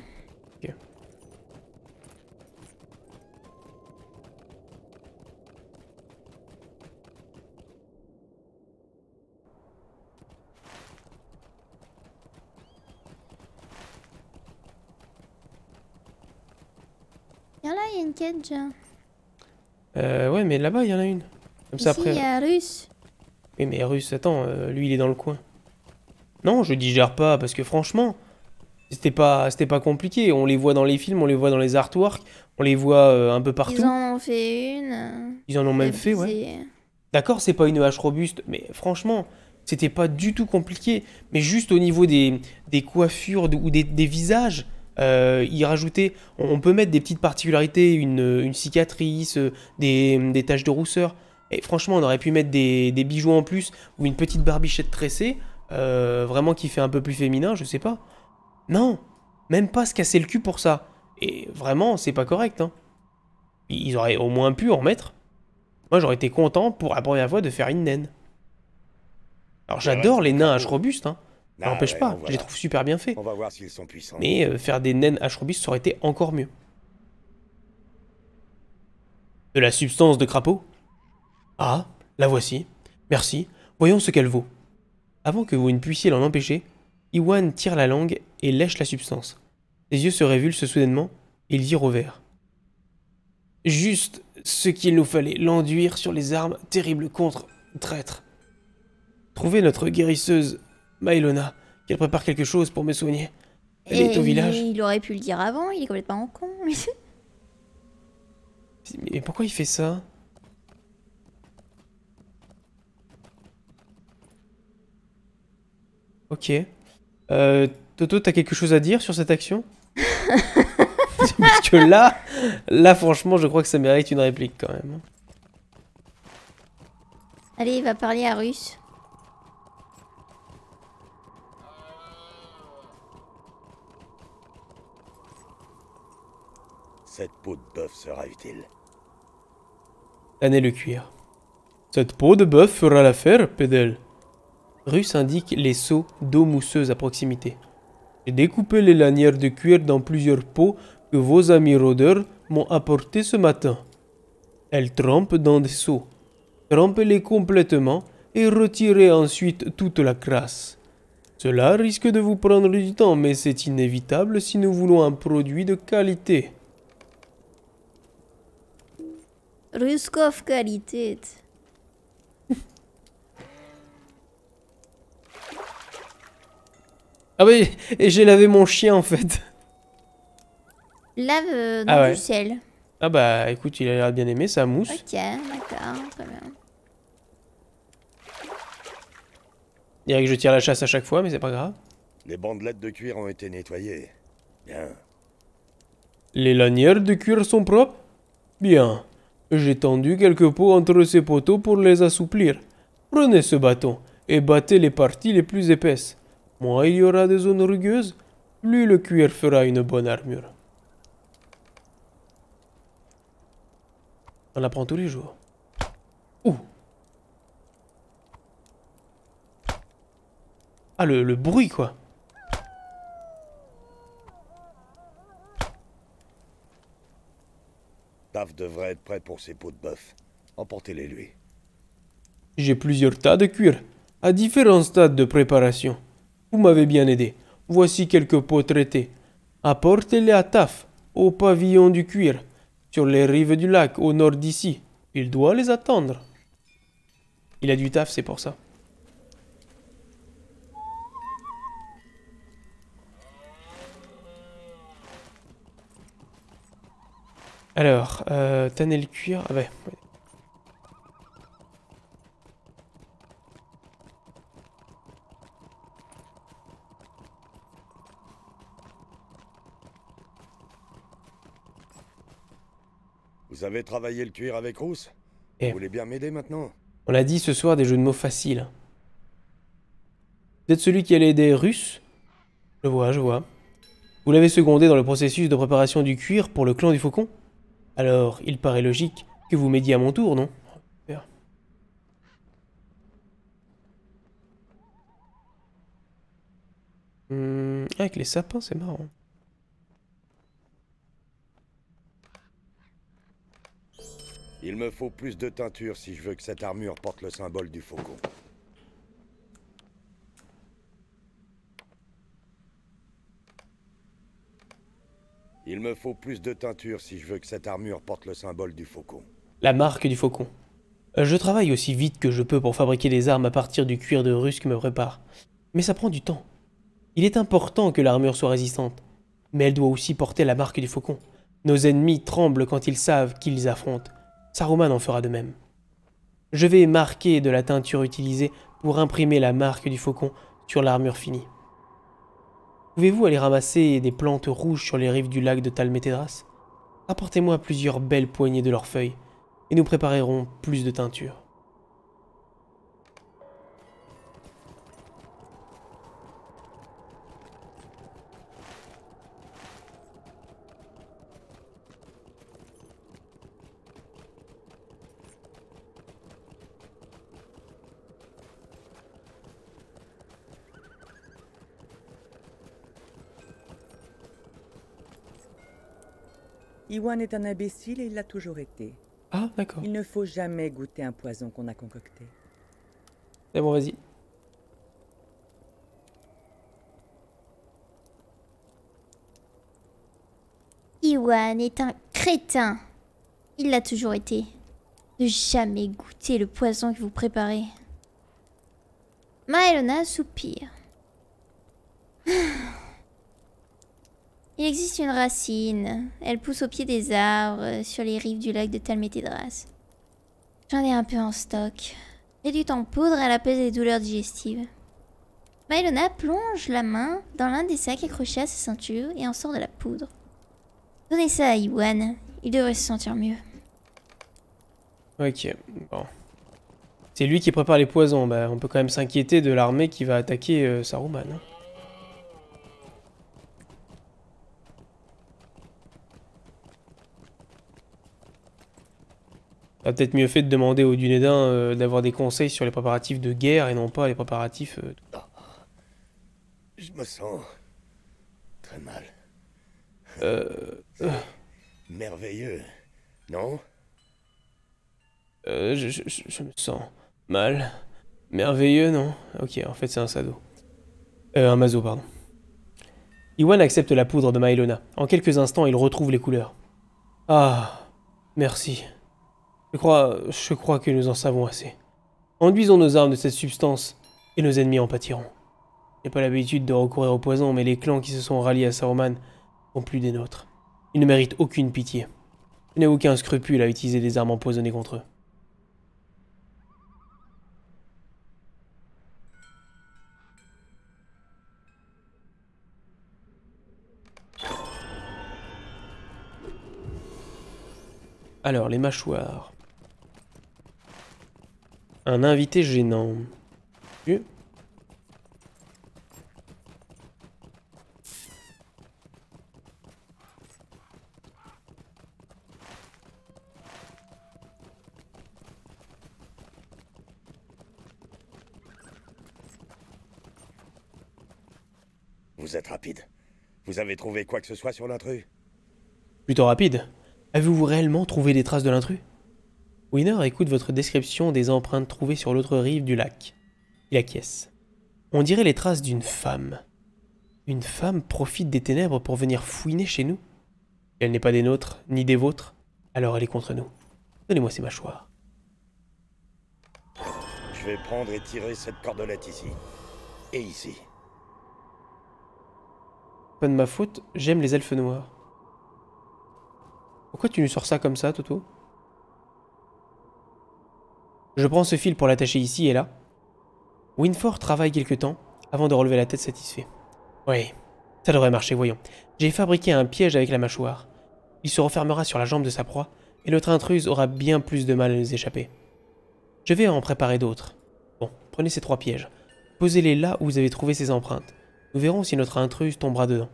Euh, ouais, mais là-bas, il y en a une. Comme ça, après. il y a Russe. Oui, mais Russe, attends, euh, lui, il est dans le coin. Non, je digère pas, parce que franchement, c'était pas, pas compliqué. On les voit dans les films, on les voit dans les artworks, on les voit euh, un peu partout. Ils en ont fait une. Ils en ont même fait, ouais. D'accord, c'est pas une hache robuste, mais franchement, c'était pas du tout compliqué. Mais juste au niveau des, coiffures ou des, des visages, il euh, y rajouter, on, peut mettre des petites particularités, une, cicatrice, euh, des, taches de rousseur. Et franchement, on aurait pu mettre des, bijoux en plus ou une petite barbichette tressée, euh, vraiment qui fait un peu plus féminin, je sais pas. Non, même pas se casser le cul pour ça. Et vraiment, c'est pas correct. Hein. Ils auraient au moins pu en mettre. Moi, j'aurais été content pour la première fois de faire une naine. Alors, j'adore les nains robustes, hein n'empêche ah pas, je les trouve super bien faits. Mais euh, faire des naines Ashrobis, ça aurait été encore mieux. De la substance de crapaud Ah, la voici. Merci. Voyons ce qu'elle vaut. Avant que vous ne puissiez l'en empêcher, Iwan tire la langue et lèche la substance. Ses yeux se révulsent soudainement et il vire au vert. Juste ce qu'il nous fallait, l'enduire sur les armes, terribles contre, traître. Trouver notre guérisseuse Maïlona, bah, qu'elle prépare quelque chose pour me soigner. Elle est eh au village. Il aurait pu le dire avant, il est complètement en con. Mais pourquoi il fait ça Ok. Euh, Toto, t'as quelque chose à dire sur cette action Parce que là, là franchement, je crois que ça mérite une réplique quand même. Allez, il va parler à Russe. Cette peau de bœuf sera utile. Tannez le cuir. Cette peau de bœuf fera l'affaire, Pédel. Russe indique les seaux d'eau mousseuse à proximité. J'ai découpé les lanières de cuir dans plusieurs pots que vos amis rôdeurs m'ont apportés ce matin. Elles trempent dans des seaux. Trempez-les complètement et retirez ensuite toute la crasse. Cela risque de vous prendre du temps, mais c'est inévitable si nous voulons un produit de qualité. Ruskov Qualität. ah oui, et j'ai lavé mon chien en fait. Lave euh, ah du sel. Ah bah écoute, il a l'air bien aimé, sa mousse. Ok, d'accord, très bien. Il dirait que je tire la chasse à chaque fois, mais c'est pas grave. Les bandelettes de cuir ont été nettoyées. Bien. Les lanières de cuir sont propres Bien. J'ai tendu quelques pots entre ces poteaux pour les assouplir. Prenez ce bâton et battez les parties les plus épaisses. Moins il y aura des zones rugueuses, plus le cuir fera une bonne armure. On l'apprend tous les jours. Ouh Ah, le bruit, quoi Taf devrait être prêt pour ses pots de bœuf. Emportez-les lui. J'ai plusieurs tas de cuir, à différents stades de préparation. Vous m'avez bien aidé. Voici quelques pots traités. Apportez-les à Taf, au pavillon du cuir, sur les rives du lac, au nord d'ici. Il doit les attendre. Il a du taf, c'est pour ça. Alors, euh, tanner le cuir. Ah ouais. Vous avez travaillé le cuir avec Rousse eh. Vous voulez bien m'aider maintenant On l'a dit ce soir, des jeux de mots faciles. Vous êtes celui qui allait aider Russe Je vois, je vois. Vous l'avez secondé dans le processus de préparation du cuir pour le clan du faucon alors, il paraît logique que vous m'aidiez à mon tour, non hum, avec les sapins, c'est marrant. Il me faut plus de teinture si je veux que cette armure porte le symbole du faucon. Il me faut plus de teinture si je veux que cette armure porte le symbole du faucon. La marque du faucon. Euh, je travaille aussi vite que je peux pour fabriquer des armes à partir du cuir de russe que me prépare. Mais ça prend du temps. Il est important que l'armure soit résistante. Mais elle doit aussi porter la marque du faucon. Nos ennemis tremblent quand ils savent qu'ils affrontent. Saruman en fera de même. Je vais marquer de la teinture utilisée pour imprimer la marque du faucon sur l'armure finie. Pouvez-vous aller ramasser des plantes rouges sur les rives du lac de Talmétédras Apportez-moi plusieurs belles poignées de leurs feuilles, et nous préparerons plus de teinture. Iwan est un imbécile et il l'a toujours été. Ah, d'accord. Il ne faut jamais goûter un poison qu'on a concocté. C'est eh bon, vas-y. Iwan est un crétin. Il l'a toujours été. Ne jamais goûter le poison que vous préparez. Maelona soupire. Ah, il existe une racine. Elle pousse au pied des arbres, sur les rives du lac de Talmétédras. J'en ai un peu en stock. Réduite en poudre, elle apaise les douleurs digestives. Maelona plonge la main dans l'un des sacs accrochés à sa ceinture et en sort de la poudre. Donnez ça à Iwan. Il devrait se sentir mieux. Ok, bon. C'est lui qui prépare les poisons. Bah, on peut quand même s'inquiéter de l'armée qui va attaquer sa euh, Saruman. Hein. a peut-être mieux fait de demander au Dunedin euh, d'avoir des conseils sur les préparatifs de guerre et non pas les préparatifs. Euh, ah. je me sens très mal. Euh, merveilleux, non je, je, me sens mal. Merveilleux, non Ok, en fait c'est un sado. un mazo, pardon. Iwan accepte la poudre de Maelona. En quelques instants, il retrouve les couleurs. Ah, merci. Je crois, je crois que nous en savons assez. Enduisons nos armes de cette substance et nos ennemis en pâtiront. J'ai pas l'habitude de recourir au poison, mais les clans qui se sont ralliés à Saruman sont plus des nôtres. Ils ne méritent aucune pitié. Je n'ai aucun scrupule à utiliser des armes empoisonnées contre eux. Alors, les mâchoires. Un invité gênant. Vous êtes rapide. Vous avez trouvé quoi que ce soit sur l'intrus Plutôt rapide. Avez-vous réellement trouvé des traces de l'intrus Winner écoute votre description des empreintes trouvées sur l'autre rive du lac. Il acquiesce. On dirait les traces d'une femme. Une femme profite des ténèbres pour venir fouiner chez nous Elle n'est pas des nôtres, ni des vôtres, alors elle est contre nous. Donnez-moi ces mâchoires. Je vais prendre et tirer cette cordelette ici. Et ici. Pas de ma faute, j'aime les elfes noirs. Pourquoi tu nous sors ça comme ça, Toto je prends ce fil pour l'attacher ici et là. Winford travaille quelque temps avant de relever la tête satisfait. Oui, ça devrait marcher, voyons. J'ai fabriqué un piège avec la mâchoire. Il se refermera sur la jambe de sa proie, et notre intruse aura bien plus de mal à nous échapper. Je vais en préparer d'autres. Bon, prenez ces trois pièges. Posez-les là où vous avez trouvé ces empreintes. Nous verrons si notre intruse tombera dedans.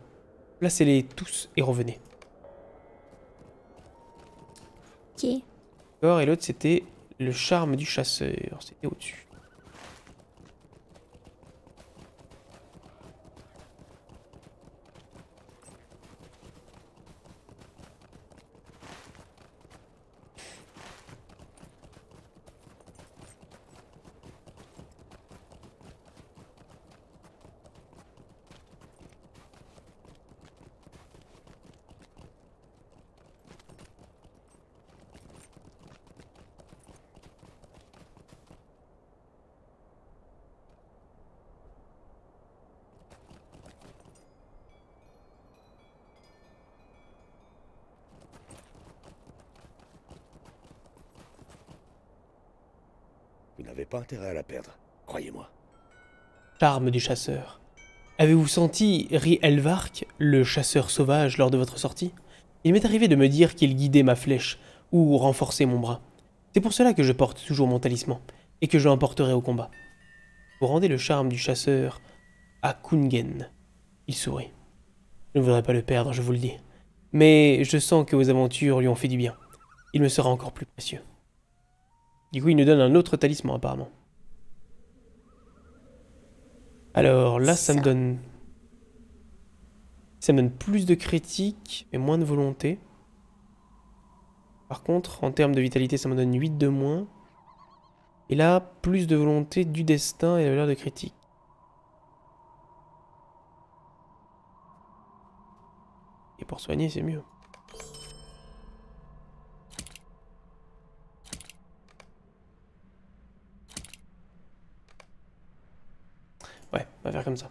Placez-les tous et revenez. Ok. D'accord, et l'autre c'était le charme du chasseur, c'était au-dessus. pas intérêt à la perdre, croyez-moi. Charme du chasseur. Avez-vous senti Ri Elvark, le chasseur sauvage, lors de votre sortie Il m'est arrivé de me dire qu'il guidait ma flèche ou renforçait mon bras. C'est pour cela que je porte toujours mon talisman et que je l'emporterai au combat. Vous rendez le charme du chasseur à Kungen. Il sourit. Je ne voudrais pas le perdre, je vous le dis. Mais je sens que vos aventures lui ont fait du bien. Il me sera encore plus précieux. Du coup, il nous donne un autre talisman, apparemment. Alors, là, ça, me donne... Ça me donne plus de critique et moins de volonté. Par contre, en termes de vitalité, ça me donne 8 de moins. Et là, plus de volonté du destin et la valeur de critique. Et pour soigner, c'est mieux. faire comme ça.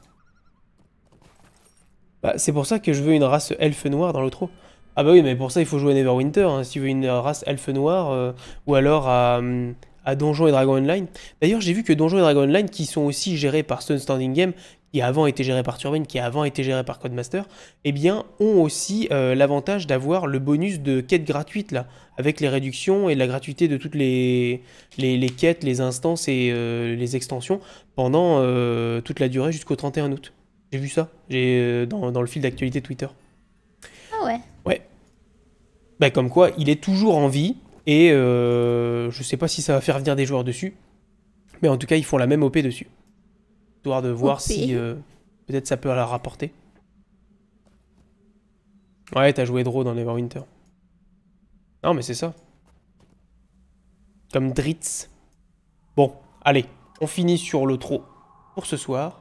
Bah, c'est pour ça que je veux une race elfe noire dans l'autre. Ah bah oui, mais pour ça, il faut jouer à Neverwinter, hein. si tu veux une race elfe noire, euh, ou alors à, hum, donjon et dragon Online. D'ailleurs, j'ai vu que donjon et dragon Online, qui sont aussi gérés par Stone Standing Game, qui avant été géré par Turbine, qui avant été géré par Codemaster, eh bien, ont aussi euh, l'avantage d'avoir le bonus de quête gratuite, là, avec les réductions et la gratuité de toutes les, les, quêtes, les instances et euh, les extensions pendant euh, toute la durée jusqu'au 31 août. J'ai vu ça j'ai dans, dans, le fil d'actualité Twitter. Ah ouais Ouais. Bah, comme quoi, il est toujours en vie, et je sais pas si ça va faire venir des joueurs dessus, mais en tout cas, ils font la même OP dessus de voir si euh, peut-être ça peut la rapporter. Ouais, t'as joué Draw dans Neverwinter. Non, mais c'est ça. Comme Dritz. Bon, allez, on finit sur le trop pour ce soir.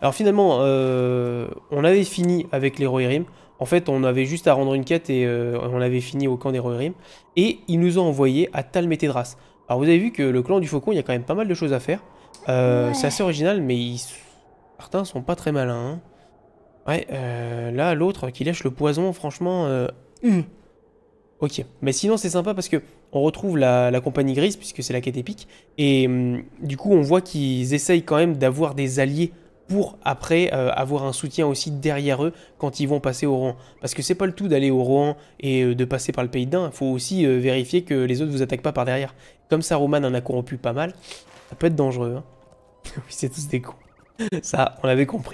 Alors finalement, euh, on avait fini avec les Rim. En fait, on avait juste à rendre une quête et euh, on avait fini au camp des Rim. Et ils nous ont envoyé à Talmetedras. Alors vous avez vu que le clan du faucon, il y a quand même pas mal de choses à faire. Euh, c'est assez original, mais ils... certains sont pas très malins. Hein. Ouais, euh, là, l'autre qui lèche le poison, franchement... Euh, hmm. Ok, mais sinon c'est sympa parce que on retrouve la, compagnie grise, puisque c'est la quête épique, et hum, du coup on voit qu'ils essayent quand même d'avoir des alliés pour après avoir un soutien aussi derrière eux quand ils vont passer au Rouen. Parce que c'est pas le tout d'aller au Rouen et de passer par le pays d'Ain, il faut aussi vérifier que les autres vous attaquent pas par derrière. Comme Saruman en a corrompu pas mal, ça peut être dangereux. Hein. oui, c'est tous des coups. Ça, on l'avait compris.